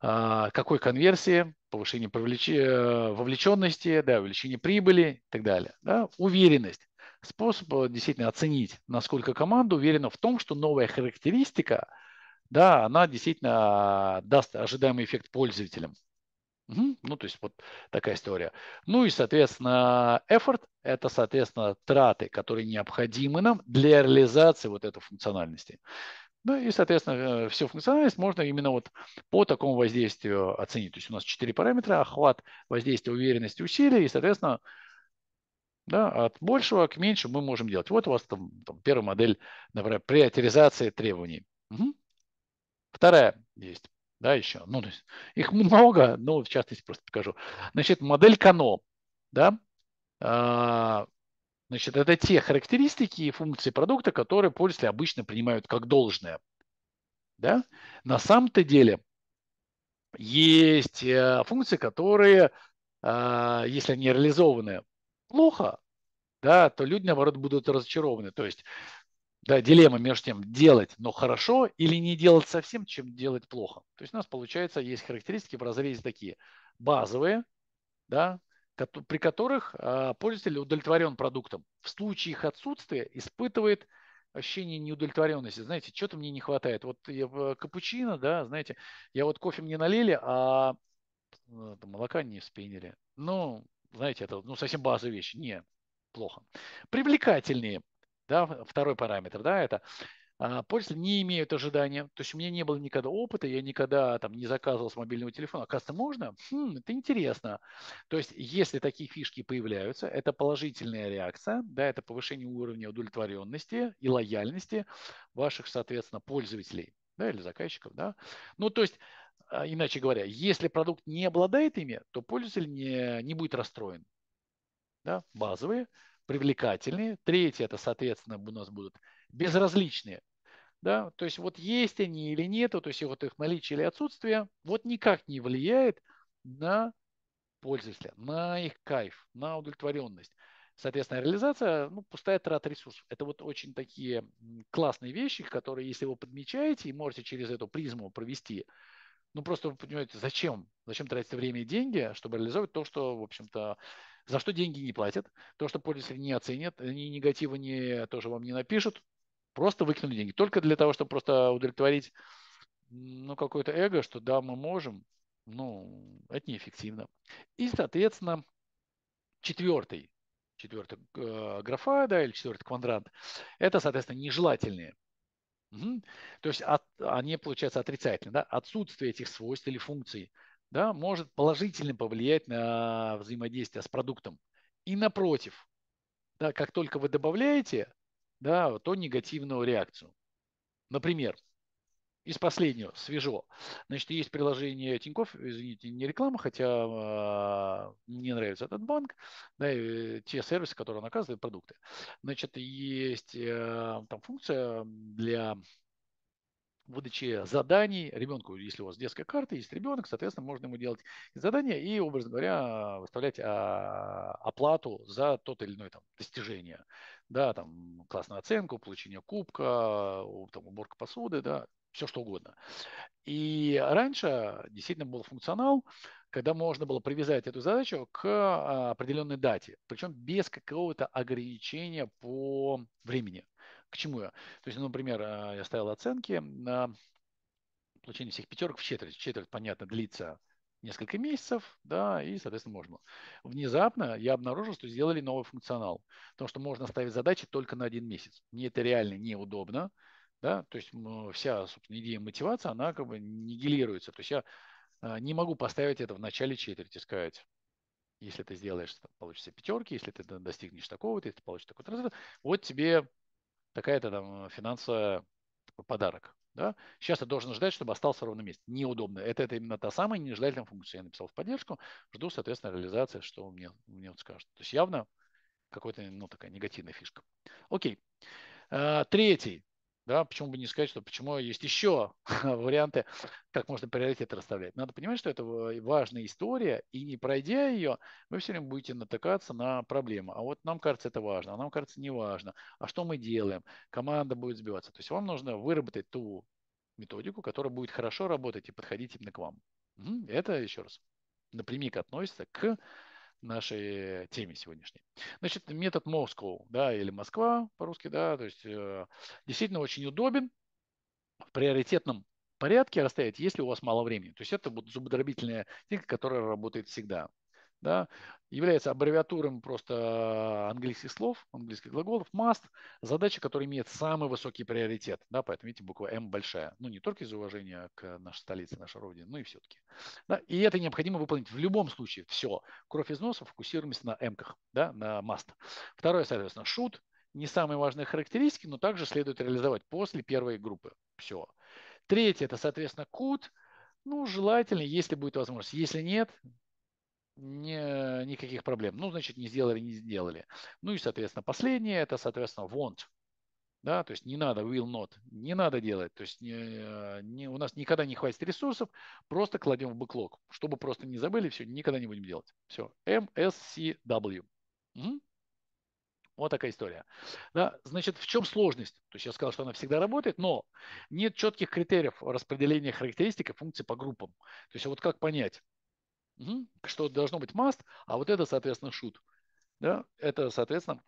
а, какой конверсии, повышение привлеч... Э, вовлеченности, да, увеличение прибыли и так далее. Да? Уверенность. Способ э, действительно оценить, насколько команда уверена в том, что новая характеристика, да, она действительно даст ожидаемый эффект пользователям. Угу. Ну, то есть вот такая история. Ну и, соответственно, effort – это, соответственно, траты, которые необходимы нам для реализации вот этой функциональности. Ну и, соответственно, э, всю функциональность можно именно вот по такому воздействию оценить. То есть у нас четыре параметра – охват, воздействие, уверенность, усилие. И, соответственно, да, от большего к меньшему мы можем делать. Вот у вас там, там первая модель, например, приоритизации требований. Угу. Вторая есть да, еще. Ну, то есть их много, но в частности просто покажу. Значит, модель Кано, да, а, значит, это те характеристики и функции продукта, которые пользователи обычно принимают как должное. Да? На самом-то деле есть э, функции, которые, а, если они реализованы плохо, да, то люди, наоборот, будут разочарованы. То есть да, дилемма между тем, делать, но хорошо, или не делать совсем, чем делать плохо. То есть у нас, получается, есть характеристики в разрезе такие базовые, да, при которых а, пользователь удовлетворен продуктом. В случае их отсутствия испытывает ощущение неудовлетворенности. Знаете, что-то мне не хватает. Вот я э, капучино, да, знаете, я вот кофе мне налили, а э, молока не вспенили. Ну, знаете, это ну, совсем базовая вещь. Не, плохо. Привлекательнее. Да, второй параметр, да, это а, Пользователи не имеют ожидания. То есть у меня не было никогда опыта, я никогда там не заказывал с мобильного телефона. Оказывается, можно? Хм, это интересно. То есть если такие фишки появляются, это положительная реакция, да, это повышение уровня удовлетворенности и лояльности ваших, соответственно, пользователей да, или заказчиков. Да. Ну, то есть, а, иначе говоря, если продукт не обладает ими, то пользователь не, не будет расстроен. Да, базовые привлекательные. Третье, это, соответственно, у нас будут безразличные. Да? То есть вот есть они или нет, то есть вот их наличие или отсутствие, вот никак не влияет на пользователя, на их кайф, на удовлетворенность. Соответственно, реализация, ну, пустая трата ресурсов. Это вот очень такие классные вещи, которые, если вы подмечаете и можете через эту призму провести, ну, просто вы понимаете, зачем? Зачем тратить время и деньги, чтобы реализовать то, что, в общем-то, за что деньги не платят, то, что пользователи не оценят, они негатива не, тоже вам не напишут, просто выкинули деньги. Только для того, чтобы просто удовлетворить ну, какое-то эго, что да, мы можем, ну, это неэффективно. И, соответственно, четвертый, четвертый э, графа, да, или четвертый квадрант, это, соответственно, нежелательные. Угу. То есть от, они, получается, отрицательные. Да? Отсутствие этих свойств или функций – да, может положительно повлиять на взаимодействие с продуктом. И напротив, да, как только вы добавляете, да, то негативную реакцию. Например, из последнего, свежо. Значит, есть приложение Тинькофф, извините, не реклама, хотя э, мне нравится этот банк, да, и э, те сервисы, которые он оказывает, продукты. Значит, есть э, там функция для выдачи заданий ребенку, если у вас детская карта, есть ребенок, соответственно, можно ему делать задания и, образно говоря, выставлять а, оплату за тот или иной там, достижение. Да, там классную оценку, получение кубка, там, уборка посуды, да, все что угодно. И раньше действительно был функционал, когда можно было привязать эту задачу к а, определенной дате, причем без какого-то ограничения по времени. К чему я? То есть, ну, например, а, я ставил оценки на получение всех пятерок в четверть. Четверть, понятно, длится несколько месяцев, да, и, соответственно, можно. Внезапно я обнаружил, что сделали новый функционал, потому что можно ставить задачи только на один месяц. Мне это реально неудобно, да, то есть вся, собственно, идея мотивации, она как бы нигилируется. То есть я а, не могу поставить это в начале четверти, сказать, если ты сделаешь, получится пятерки, если ты достигнешь такого ты получишь такой-то результат, вот тебе такая-то там финансовая подарок. Да? Сейчас я должен ждать, чтобы остался ровно месте. Неудобно. Это, это именно та самая нежелательная функция. Я написал в поддержку, жду, соответственно, реализации, что мне, мне вот скажут. То есть явно какая-то ну, такая негативная фишка. Окей. А, третий. Да, почему бы не сказать, что почему есть еще варианты, как можно приоритеты расставлять. Надо понимать, что это важная история, и не пройдя ее, вы все время будете натыкаться на проблему. А вот нам кажется это важно, а нам кажется не важно. А что мы делаем? Команда будет сбиваться. То есть вам нужно выработать ту методику, которая будет хорошо работать и подходить именно к вам. Это еще раз напрямик относится к нашей теме сегодняшней. Значит, метод Moscow, да, или Москва по-русски, да, то есть э, действительно очень удобен в приоритетном порядке расставить, если у вас мало времени. То есть это будет зубодробительная техника, которая работает всегда да, является аббревиатурой просто английских слов, английских глаголов, must, задача, которая имеет самый высокий приоритет. Да, поэтому, видите, буква М большая. Ну, не только из уважения к нашей столице, нашей родине, но и все-таки. Да, и это необходимо выполнить в любом случае. Все. Кровь из носа, фокусируемся на М-ках, да, на must. Второе, соответственно, shoot. Не самые важные характеристики, но также следует реализовать после первой группы. Все. Третье, это, соответственно, could. Ну, желательно, если будет возможность. Если нет, не, никаких проблем. Ну, значит, не сделали, не сделали. Ну и, соответственно, последнее, это, соответственно, want. Да, то есть не надо, will not, не надо делать. То есть не, э, не, у нас никогда не хватит ресурсов, просто кладем в бэклог. Чтобы просто не забыли, все, никогда не будем делать. Все, MSCW. Угу. Вот такая история. Да, значит, в чем сложность? То есть я сказал, что она всегда работает, но нет четких критериев распределения характеристик и функций по группам. То есть вот как понять, Угу. Что должно быть must, а вот это, соответственно, should. Да? Это, соответственно,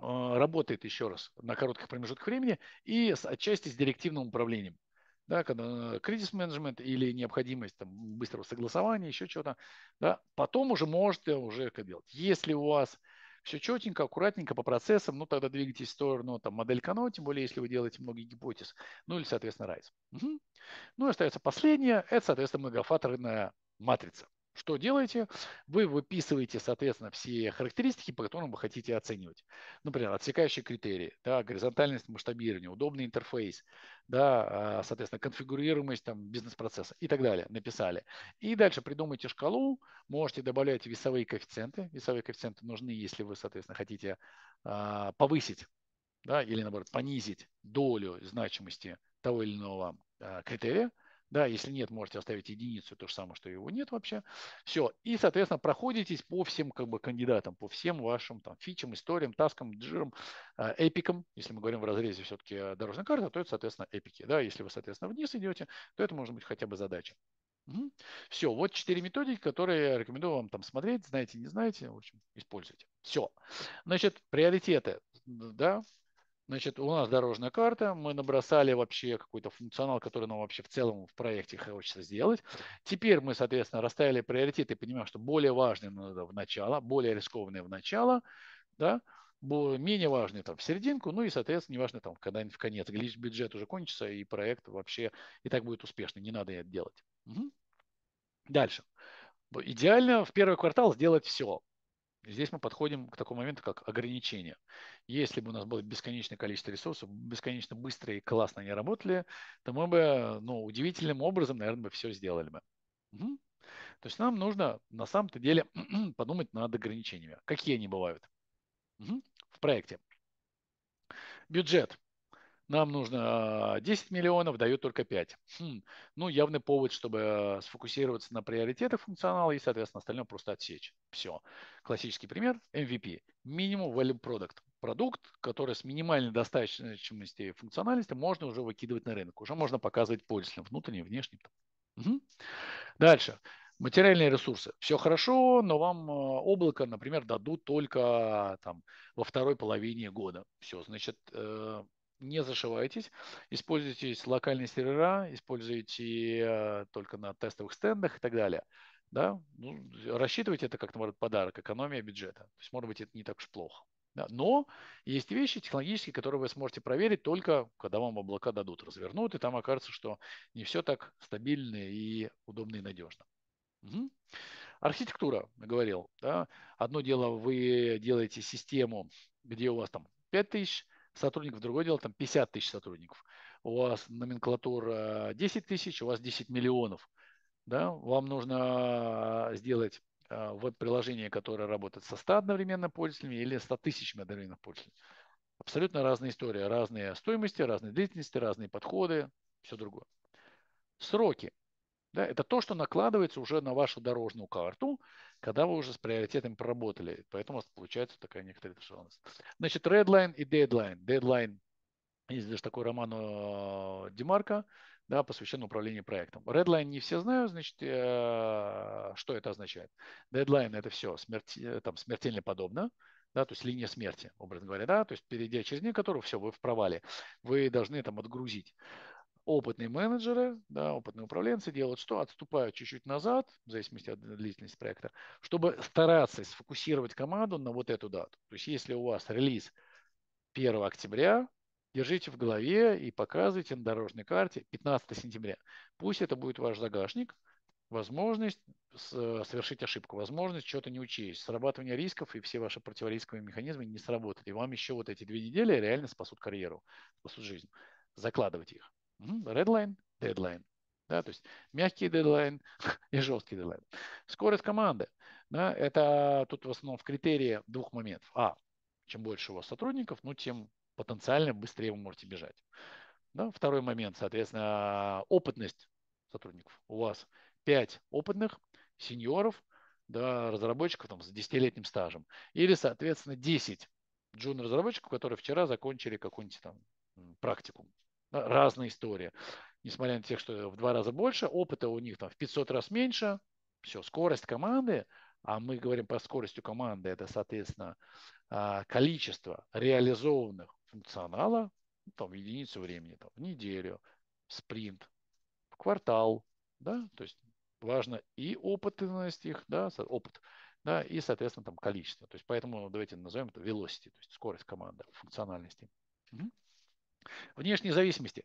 а, работает еще раз на коротких промежутках времени и отчасти с директивным управлением. Да, когда э, кризис менеджмент или необходимость там, быстрого согласования, еще чего-то, да, потом уже можете уже это делать. Если у вас все четенько, аккуратненько по процессам, ну тогда двигайтесь в сторону там, модель Кано, тем более если вы делаете много гипотез, ну или, соответственно, RISE. Угу. Ну и остается последнее, это, соответственно, многофакторная матрица. Что делаете? Вы выписываете, соответственно, все характеристики, по которым вы хотите оценивать. Например, отсекающие критерии, да, горизонтальность масштабирования, удобный интерфейс, да, а, соответственно, конфигурируемость там, бизнес-процесса и так далее. Написали. И дальше придумайте шкалу, можете добавлять весовые коэффициенты. Весовые коэффициенты нужны, если вы, соответственно, хотите а, повысить да, или, наоборот, понизить долю значимости того или иного а, критерия – да, если нет, можете оставить единицу, то же самое, что его нет вообще. Все. И, соответственно, проходитесь по всем как бы кандидатам, по всем вашим там фичам, историям, таскам, джирам, а, эпикам. Если мы говорим в разрезе все-таки э, дорожной карты, то это, соответственно, эпики. Да, если вы, соответственно, вниз идете, то это может быть хотя бы задача. Угу. Все, вот четыре методики, которые я рекомендую вам там смотреть, знаете, не знаете, в общем, используйте. Все. Значит, приоритеты, да, Значит, у нас дорожная карта, мы набросали вообще какой-то функционал, который нам вообще в целом в проекте хочется сделать. Теперь мы, соответственно, расставили приоритеты, понимаем, что более важные надо в начало, более рискованные в начало, да, менее важные там в серединку, ну и, соответственно, неважно там когда-нибудь в конец. Лишь бюджет уже кончится, и проект вообще и так будет успешный, не надо это делать. Угу. Дальше. Идеально в первый квартал сделать все. Здесь мы подходим к такому моменту, как ограничение. Если бы у нас было бесконечное количество ресурсов, бесконечно быстро и классно не работали, то мы бы ну, удивительным образом, наверное, бы все сделали бы. Угу. То есть нам нужно на самом-то деле подумать над ограничениями. Какие они бывают угу. в проекте? Бюджет. Нам нужно 10 а, миллионов, дают только 5. Хм. Ну, явный повод, чтобы а, сфокусироваться на приоритетах функционала и, соответственно, остальное просто отсечь. Все. Классический пример MVP. Minimum Value Product. Продукт, который с минимальной достаточностью функциональности можно уже выкидывать на рынок. Уже можно показывать пользователям внутренним, внешним. Угу. Дальше. Материальные ресурсы. Все хорошо, но вам а, облако, например, дадут только там, во второй половине года. Все, значит, э, не зашивайтесь, используйте локальные сервера, используйте э, только на тестовых стендах и так далее. Да? Ну, рассчитывайте это как, наоборот, подарок, экономия бюджета. То есть, может быть, это не так уж плохо. Да? Но есть вещи технологические, которые вы сможете проверить только, когда вам облака дадут, развернуть и там окажется, что не все так стабильно и удобно и надежно. Угу. Архитектура, говорил. Да? Одно дело, вы делаете систему, где у вас там 5000 сотрудников, другое дело, там 50 тысяч сотрудников. У вас номенклатура 10 тысяч, у вас 10 миллионов. Да? Вам нужно э, сделать э, веб-приложение, которое работает со 100 одновременно пользователями или 100 тысячами одновременно пользователями. Абсолютно разная история, разные стоимости, разные длительности, разные подходы, все другое. Сроки. Да, это то, что накладывается уже на вашу дорожную карту, когда вы уже с приоритетами поработали, Поэтому у вас получается такая некоторая решенность. Значит, Redline и Deadline. Deadline есть даже такой роман э, Демарка, да, посвященный управлению проектом. Redline не все знают, значит, э, что это означает. Deadline это все смерти, э, там, смертельно подобно, да, то есть линия смерти, образно говоря, да, то есть перейдя через нее, которую все, вы в провале, вы должны там отгрузить опытные менеджеры, да, опытные управленцы делают что? Отступают чуть-чуть назад, в зависимости от длительности проекта, чтобы стараться сфокусировать команду на вот эту дату. То есть если у вас релиз 1 октября, держите в голове и показывайте на дорожной карте 15 сентября. Пусть это будет ваш загашник, возможность э, совершить ошибку, возможность что-то не учесть, срабатывание рисков и все ваши противорисковые механизмы не сработают. И вам еще вот эти две недели реально спасут карьеру, спасут жизнь. Закладывать их. Редлайн, дедлайн. Да, то есть мягкий дедлайн и жесткий дедлайн. Скорость команды. Да, это тут в основном в критерии двух моментов. А, чем больше у вас сотрудников, ну, тем потенциально быстрее вы можете бежать. Да, второй момент, соответственно, опытность сотрудников. У вас 5 опытных сеньоров, да, разработчиков там, с 10-летним стажем. Или, соответственно, 10 джун-разработчиков, которые вчера закончили какую-нибудь там практикум разная история. Несмотря на тех, что в два раза больше, опыта у них там в 500 раз меньше, все, скорость команды, а мы говорим по скоростью команды, это, соответственно, а, количество реализованных функционала ну, там, в единицу времени, там, в неделю, в спринт, в квартал, да, то есть важно и опытность их, да, опыт, да, и, соответственно, там количество. То есть поэтому давайте назовем это velocity, то есть скорость команды, функциональности. Угу. Внешние зависимости.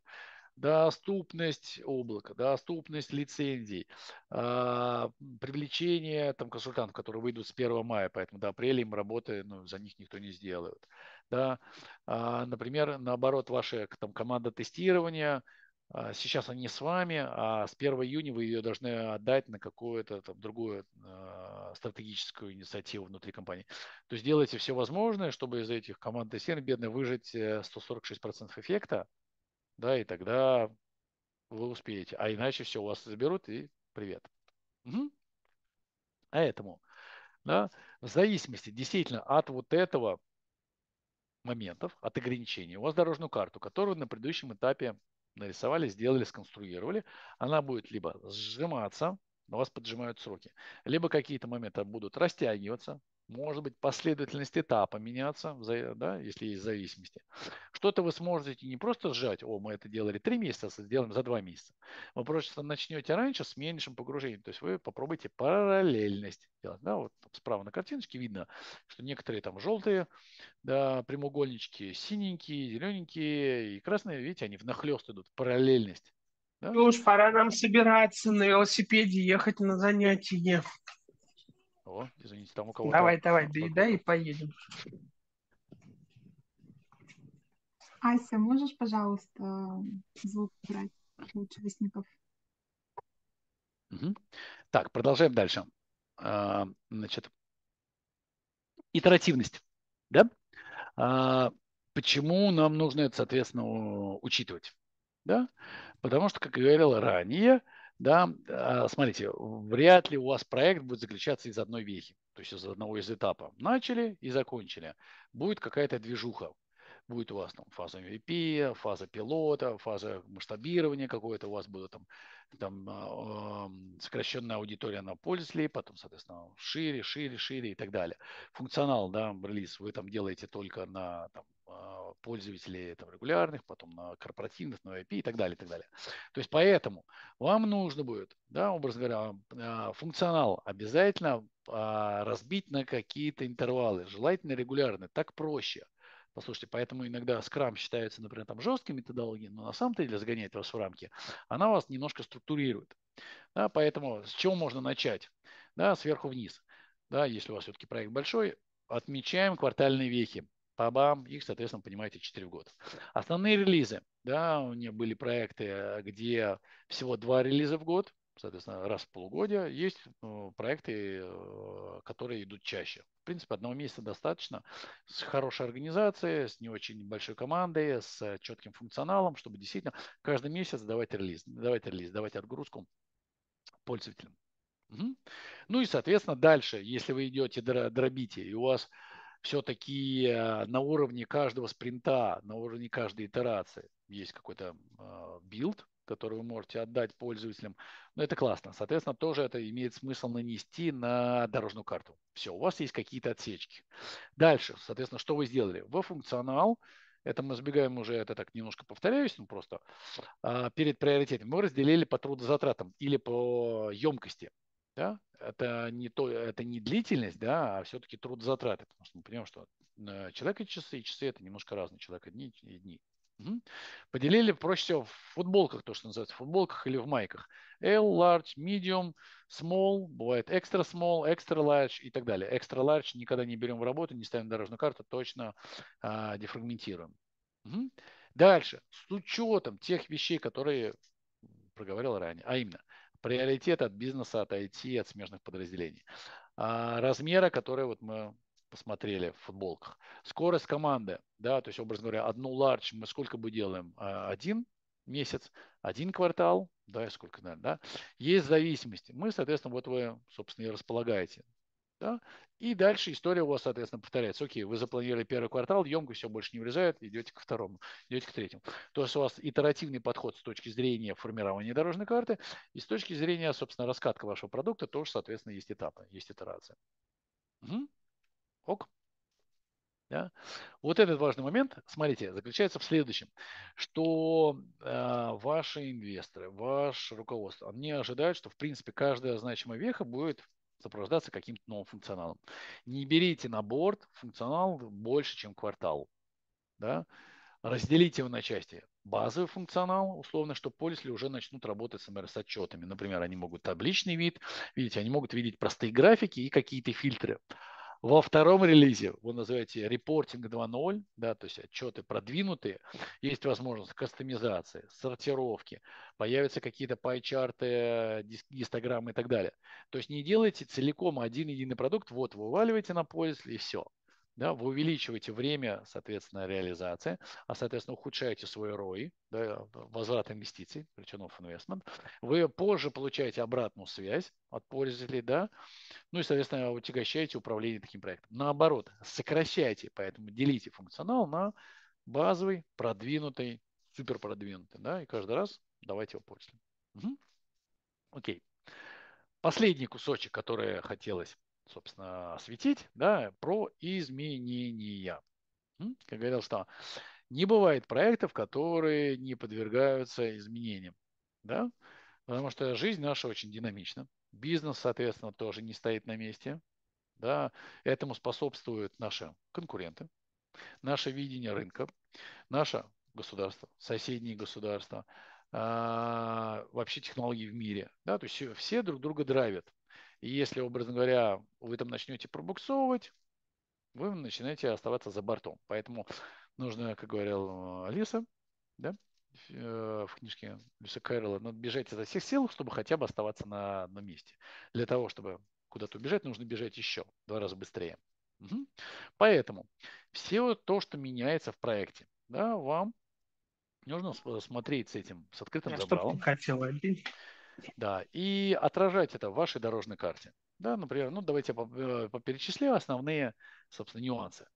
Доступность облака, доступность лицензий, а, привлечение там, консультантов, которые выйдут с 1 мая, поэтому до апреля им работы ну, за них никто не сделает. Да? А, например, наоборот, ваша там, команда тестирования, а, сейчас они с вами, а с 1 июня вы ее должны отдать на какую-то там, другую э, стратегическую инициативу внутри компании. То есть делайте все возможное, чтобы из этих команд тестирования бедно выжить 146% э, эффекта, да, и тогда вы успеете. А иначе все, у вас заберут и привет. Угу. Поэтому, да, в зависимости действительно от вот этого моментов, от ограничений, у вас дорожную карту, которую на предыдущем этапе нарисовали, сделали, сконструировали, она будет либо сжиматься, у вас поджимают сроки. Либо какие-то моменты будут растягиваться, может быть, последовательность этапа меняться, да, если есть зависимости. Что-то вы сможете не просто сжать, о, мы это делали три месяца, сделаем за два месяца. Вы просто начнете раньше с меньшим погружением. То есть вы попробуйте параллельность делать. Да, вот справа на картиночке видно, что некоторые там желтые да, прямоугольнички, синенькие, зелененькие и красные, видите, они в внахлест идут, параллельность. Да? Ну уж пора нам собираться на велосипеде ехать на занятия. О, извините, там у кого-то... Давай, давай, доедай и поедем. Ася, можешь, пожалуйста, звук убрать, брать лучевестников? Угу. Так, продолжаем дальше. А, значит, итеративность. Да? А, почему нам нужно это, соответственно, учитывать? да, потому что, как я говорил ранее, да, а, смотрите, вряд ли у вас проект будет заключаться из одной вехи, то есть из одного из этапов. Начали и закончили. Будет какая-то движуха, будет у вас там фаза MVP, фаза пилота, фаза масштабирования какое-то, у вас будет там, там э, сокращенная аудитория на пользователей, потом, соответственно, шире, шире, шире и так далее. Функционал, да, релиз вы там делаете только на там, а, пользователей там, регулярных, потом на корпоративных, на IP и так далее, и так далее. То есть поэтому вам нужно будет, да, образно говоря, а, функционал обязательно разбить на какие-то интервалы, желательно регулярно, так проще. Послушайте, поэтому иногда скрам считается, например, там жесткой методологией, но на самом то деле загонять вас в рамки. Она вас немножко структурирует. Да, поэтому с чего можно начать? Да, сверху вниз. Да, если у вас все-таки проект большой, отмечаем квартальные вехи. Па-бам, их, соответственно, понимаете, 4 в год. Основные релизы. Да, у меня были проекты, где всего 2 релиза в год соответственно, раз в полугодие. Есть э, проекты, э, которые идут чаще. В принципе, одного месяца достаточно с хорошей организацией, с не очень большой командой, с э, четким функционалом, чтобы действительно каждый месяц давать релиз, давать релиз, давать отгрузку пользователям. Угу. Ну и, соответственно, дальше, если вы идете, дробите, и у вас все-таки на уровне каждого спринта, на уровне каждой итерации есть какой-то билд, которую вы можете отдать пользователям. Но ну, это классно. Соответственно, тоже это имеет смысл нанести на дорожную карту. Все, у вас есть какие-то отсечки. Дальше, соответственно, что вы сделали? Вы функционал, это мы сбегаем уже, это так немножко повторяюсь, ну просто, а, перед приоритетом мы разделили по трудозатратам или по емкости. Да? Это, не то, это не длительность, да, а все-таки трудозатраты, потому что мы понимаем, что э, человека часы и часы это немножко разные, человека дни и дни. Угу. Поделили проще всего в футболках, то, что называется, в футболках или в майках. L, large, medium, small, бывает extra small, extra large и так далее. Extra large никогда не берем в работу, не ставим дорожную карту, точно а, дефрагментируем. Угу. Дальше, с учетом тех вещей, которые проговорил ранее, а именно приоритет от бизнеса, от IT, от смежных подразделений, а, размера, которые вот мы посмотрели в футболках. Скорость команды, да, то есть, образно говоря, одну ларч мы сколько бы делаем? А, один месяц, один квартал, да, сколько, наверное, да. Есть зависимости. Мы, соответственно, вот вы, собственно, и располагаете. Да? И дальше история у вас, соответственно, повторяется. Окей, вы запланировали первый квартал, емкость все больше не влезает, идете ко второму, идете к третьему. То есть у вас итеративный подход с точки зрения формирования дорожной карты и с точки зрения, собственно, раскатка вашего продукта тоже, соответственно, есть этапы, есть итерация. Угу. Ок? Да? Вот этот важный момент, смотрите, заключается в следующем, что э, ваши инвесторы, ваше руководство, они ожидают, что в принципе каждая значимая веха будет сопровождаться каким-то новым функционалом. Не берите на борт функционал больше, чем квартал. Да? Разделите его на части. Базовый функционал, условно, что пользователи уже начнут работать, с с отчетами. Например, они могут табличный вид видеть, они могут видеть простые графики и какие-то фильтры. Во втором релизе, вы называете репортинг 2.0, да, то есть отчеты продвинутые, есть возможность кастомизации, сортировки, появятся какие-то пай-чарты, э, гистограммы и так далее. То есть не делайте целиком один единый продукт, вот вываливаете на пользу и все да, вы увеличиваете время, соответственно, реализации, а, соответственно, ухудшаете свой ROI, да, возврат инвестиций, return of investment. Вы позже получаете обратную связь от пользователей, да, ну и, соответственно, утягощаете управление таким проектом. Наоборот, сокращайте, поэтому делите функционал на базовый, продвинутый, супер продвинутый, да, и каждый раз давайте его пользуем. Угу. Окей. Последний кусочек, который хотелось собственно, осветить, да, про изменения. Как говорил Стан, не бывает проектов, которые не подвергаются изменениям, да, потому что жизнь наша очень динамична. Бизнес, соответственно, тоже не стоит на месте, да, этому способствуют наши конкуренты, наше видение рынка, наше государство, соседние государства, а, вообще технологии в мире. Да? То есть все друг друга драйвят. И если, образно говоря, вы там начнете пробуксовывать, вы начинаете оставаться за бортом. Поэтому нужно, как говорил э, Алиса, да, э, в книжке Люса Кэрролла, надо «Ну, бежать изо всех сил, чтобы хотя бы оставаться на одном месте. Для того, чтобы куда-то убежать, нужно бежать еще в два раза быстрее. Угу. Поэтому все то, что меняется в проекте, да, вам нужно смотреть с этим, с открытым Я забралом. Хотела да, и отражать это в вашей дорожной карте. Да, например, ну давайте я э, основные, собственно, нюансы.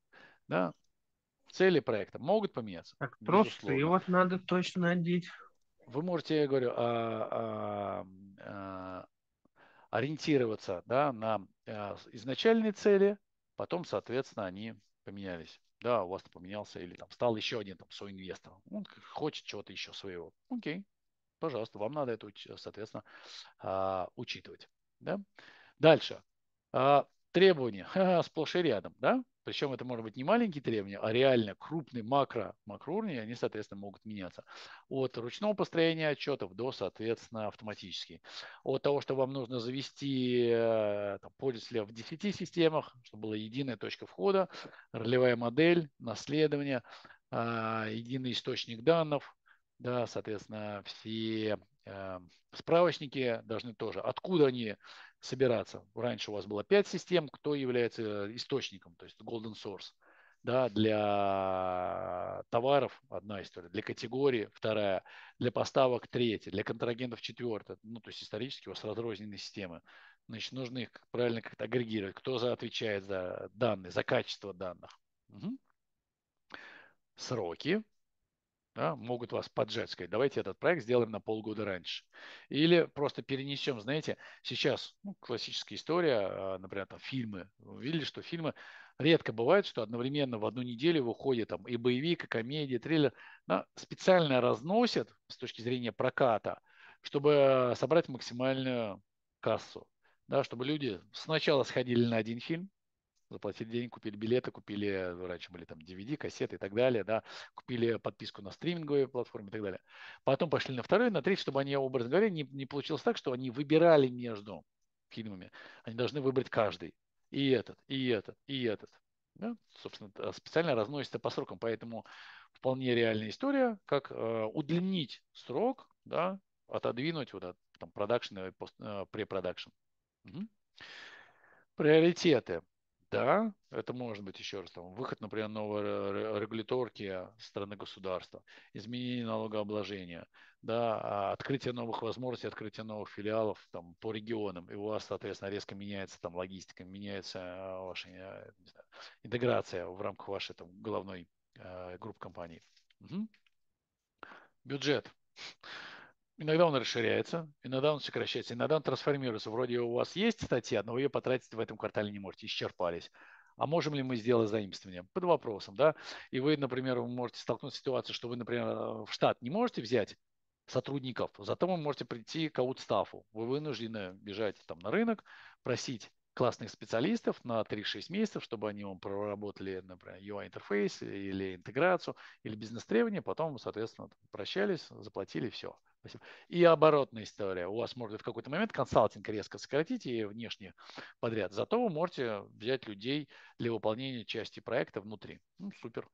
Да, цели проекта могут поменяться. Так, просто трусы вот надо точно надеть. Вы можете, я говорю, а, а, а, ориентироваться да, на а, изначальные цели, потом, соответственно, они поменялись. Да, у вас поменялся или там стал еще один там соинвестор. Он хочет чего-то еще своего. Окей, Пожалуйста, вам надо это, соответственно, а, учитывать. Да? Дальше. А, требования сплошь и рядом. Да? Причем это может быть не маленькие требования, а реально крупные макро, макроуровни, они, соответственно, могут меняться. От ручного построения отчетов до, соответственно, автоматически. От того, что вам нужно завести э, там, пользователя в 10 системах, чтобы была единая точка входа, ролевая модель, наследование, а, единый источник данных, да, соответственно, все э, справочники должны тоже, откуда они собираться. Раньше у вас было 5 систем, кто является источником, то есть golden source. Да, для товаров одна история, для категории вторая, для поставок третья, для контрагентов четвертая. Ну, то есть исторически у вас разрозненные системы. Значит, нужно их правильно как-то агрегировать. Кто за отвечает за данные, за качество данных. Угу. Сроки, да, могут вас поджать, сказать, давайте этот проект сделаем на полгода раньше. Или просто перенесем, знаете, сейчас ну, классическая история, а, например, там фильмы. Вы видели, что фильмы редко бывают, что одновременно в одну неделю выходит там и боевик, и комедия, и триллер. Но специально разносят с точки зрения проката, чтобы собрать максимальную кассу. Да, чтобы люди сначала сходили на один фильм, заплатили деньги, купили билеты, купили, э, раньше были там DVD, кассеты и так далее, да, купили подписку на стриминговые платформы и так далее. Потом пошли на второй, на третий, чтобы они, образно говоря, не, не получилось так, что они выбирали между фильмами. Они должны выбрать каждый. И этот, и этот, и этот. Да? Собственно, а специально разносится по срокам, поэтому вполне реальная история, как э, удлинить срок, да, отодвинуть вот от там продакшн и э, э, препродакшн. Угу. Приоритеты. Да, это может быть еще раз там выход, например, новой регуляторки страны государства, изменение налогообложения, да, а, открытие новых возможностей, открытие новых филиалов там по регионам, и у вас, соответственно, резко меняется там логистика, меняется а, ваша знаю, интеграция в рамках вашей там головной э, группы компаний. Угу. Бюджет. Иногда он расширяется, иногда он сокращается, иногда он трансформируется. Вроде у вас есть статья, но вы ее потратить в этом квартале не можете, исчерпались. А можем ли мы сделать заимствование? Под вопросом, да. И вы, например, можете столкнуться с ситуацией, что вы, например, в штат не можете взять сотрудников, зато вы можете прийти к аутстафу. Вы вынуждены бежать там на рынок, просить классных специалистов на 3-6 месяцев, чтобы они вам проработали, например, UI-интерфейс или интеграцию, или бизнес-требования, потом, соответственно, прощались, заплатили, все. Спасибо. И оборотная история. У вас может в какой-то момент консалтинг резко сократить и внешне подряд. Зато вы можете взять людей для выполнения части проекта внутри. Ну, супер.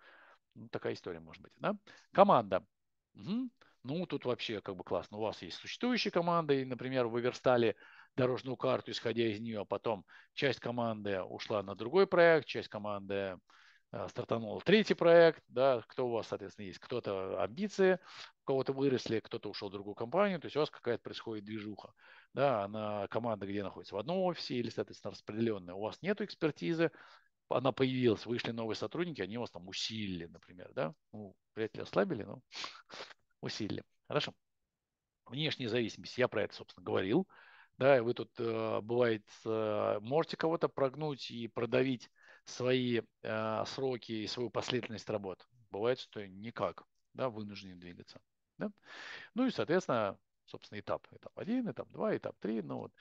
Ну, такая история может быть. Да? Команда. Угу. Ну, тут вообще как бы классно. У вас есть существующая команда, и, например, вы верстали дорожную карту, исходя из нее. А потом часть команды ушла на другой проект, часть команды э, стартанула третий проект, да, кто у вас, соответственно, есть, кто-то амбиции, у кого-то выросли, кто-то ушел в другую компанию, то есть у вас какая-то происходит движуха, да, она, команда где находится, в одном офисе или, соответственно, распределенная, у вас нет экспертизы, она появилась, вышли новые сотрудники, они вас там усилили, например, да, ну, вряд ли ослабили, но усилили. Хорошо. Внешняя зависимость, я про это, собственно, говорил да, и вы тут, э, бывает, э, можете кого-то прогнуть и продавить свои э, сроки и свою последовательность работ. Бывает, что никак, да, вынуждены двигаться. Да? Ну и, соответственно, собственно, этап. Этап один, этап два, этап три. Ну вот.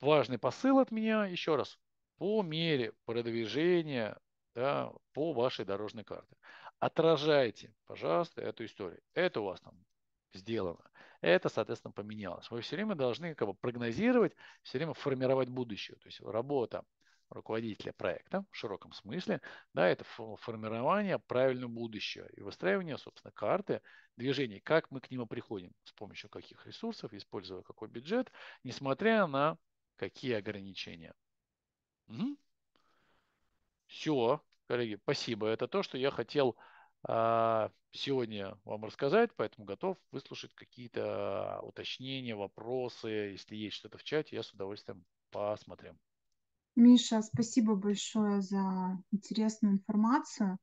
Важный посыл от меня, еще раз, по мере продвижения да, по вашей дорожной карте. Отражайте, пожалуйста, эту историю. Это у вас там сделано это, соответственно, поменялось. Мы все время должны как бы, прогнозировать, все время формировать будущее. То есть работа руководителя проекта в широком смысле, да, это формирование правильного будущего и выстраивание, собственно, карты движений, как мы к нему приходим, с помощью каких ресурсов, используя какой бюджет, несмотря на какие ограничения. Угу. Все, коллеги, спасибо. Это то, что я хотел а, сегодня вам рассказать, поэтому готов выслушать какие-то а, уточнения, вопросы. Если есть что-то в чате, я с удовольствием посмотрю. Миша, спасибо большое за интересную информацию.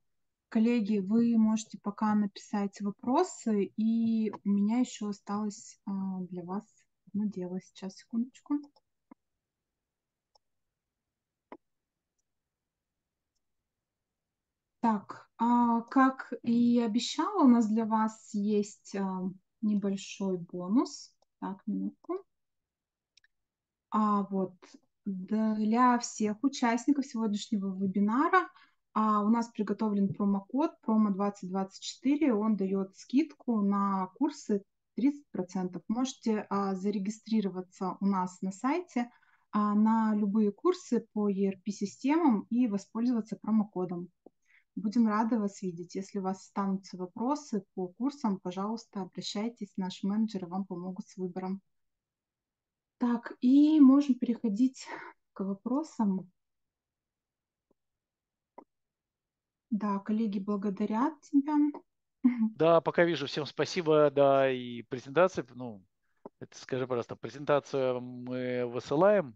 Коллеги, вы можете пока написать вопросы, и у меня еще осталось а, для вас одно дело. Сейчас, секундочку. Так, а, как и обещала, у нас для вас есть а, небольшой бонус. Так, минутку. А вот для всех участников сегодняшнего вебинара а, у нас приготовлен промокод промо2024. Он дает скидку на курсы 30%. Можете а, зарегистрироваться у нас на сайте а, на любые курсы по ERP-системам и воспользоваться промокодом. Будем рады вас видеть. Если у вас останутся вопросы по курсам, пожалуйста, обращайтесь. Наши менеджеры вам помогут с выбором. Так, и можем переходить к вопросам. Да, коллеги благодарят тебя. Да, пока вижу. Всем спасибо. Да, и презентации, ну, это скажи, пожалуйста, презентацию мы высылаем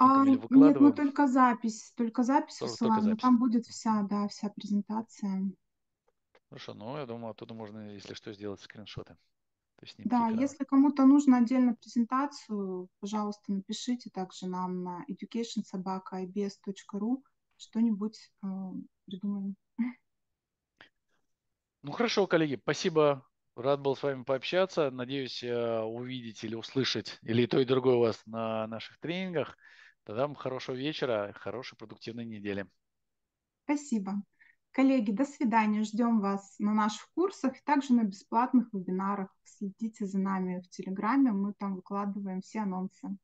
а, или или нет, ну, мы только запись, только запись Тоже только запись. там будет вся, да, вся презентация. Хорошо, ну я думаю, оттуда можно, если что, сделать скриншоты. То есть Да, экрана. если кому-то нужно отдельно презентацию, пожалуйста, напишите также нам на educationsobaka.ibs.ru что-нибудь э, придумаем. Ну хорошо, коллеги, спасибо Рад был с вами пообщаться. Надеюсь, э, увидеть или услышать, или и то, и другое у вас на наших тренингах. Тогда вам хорошего вечера, хорошей продуктивной недели. Спасибо. Коллеги, до свидания. Ждем вас на наших курсах и также на бесплатных вебинарах. Следите за нами в Телеграме, мы там выкладываем все анонсы.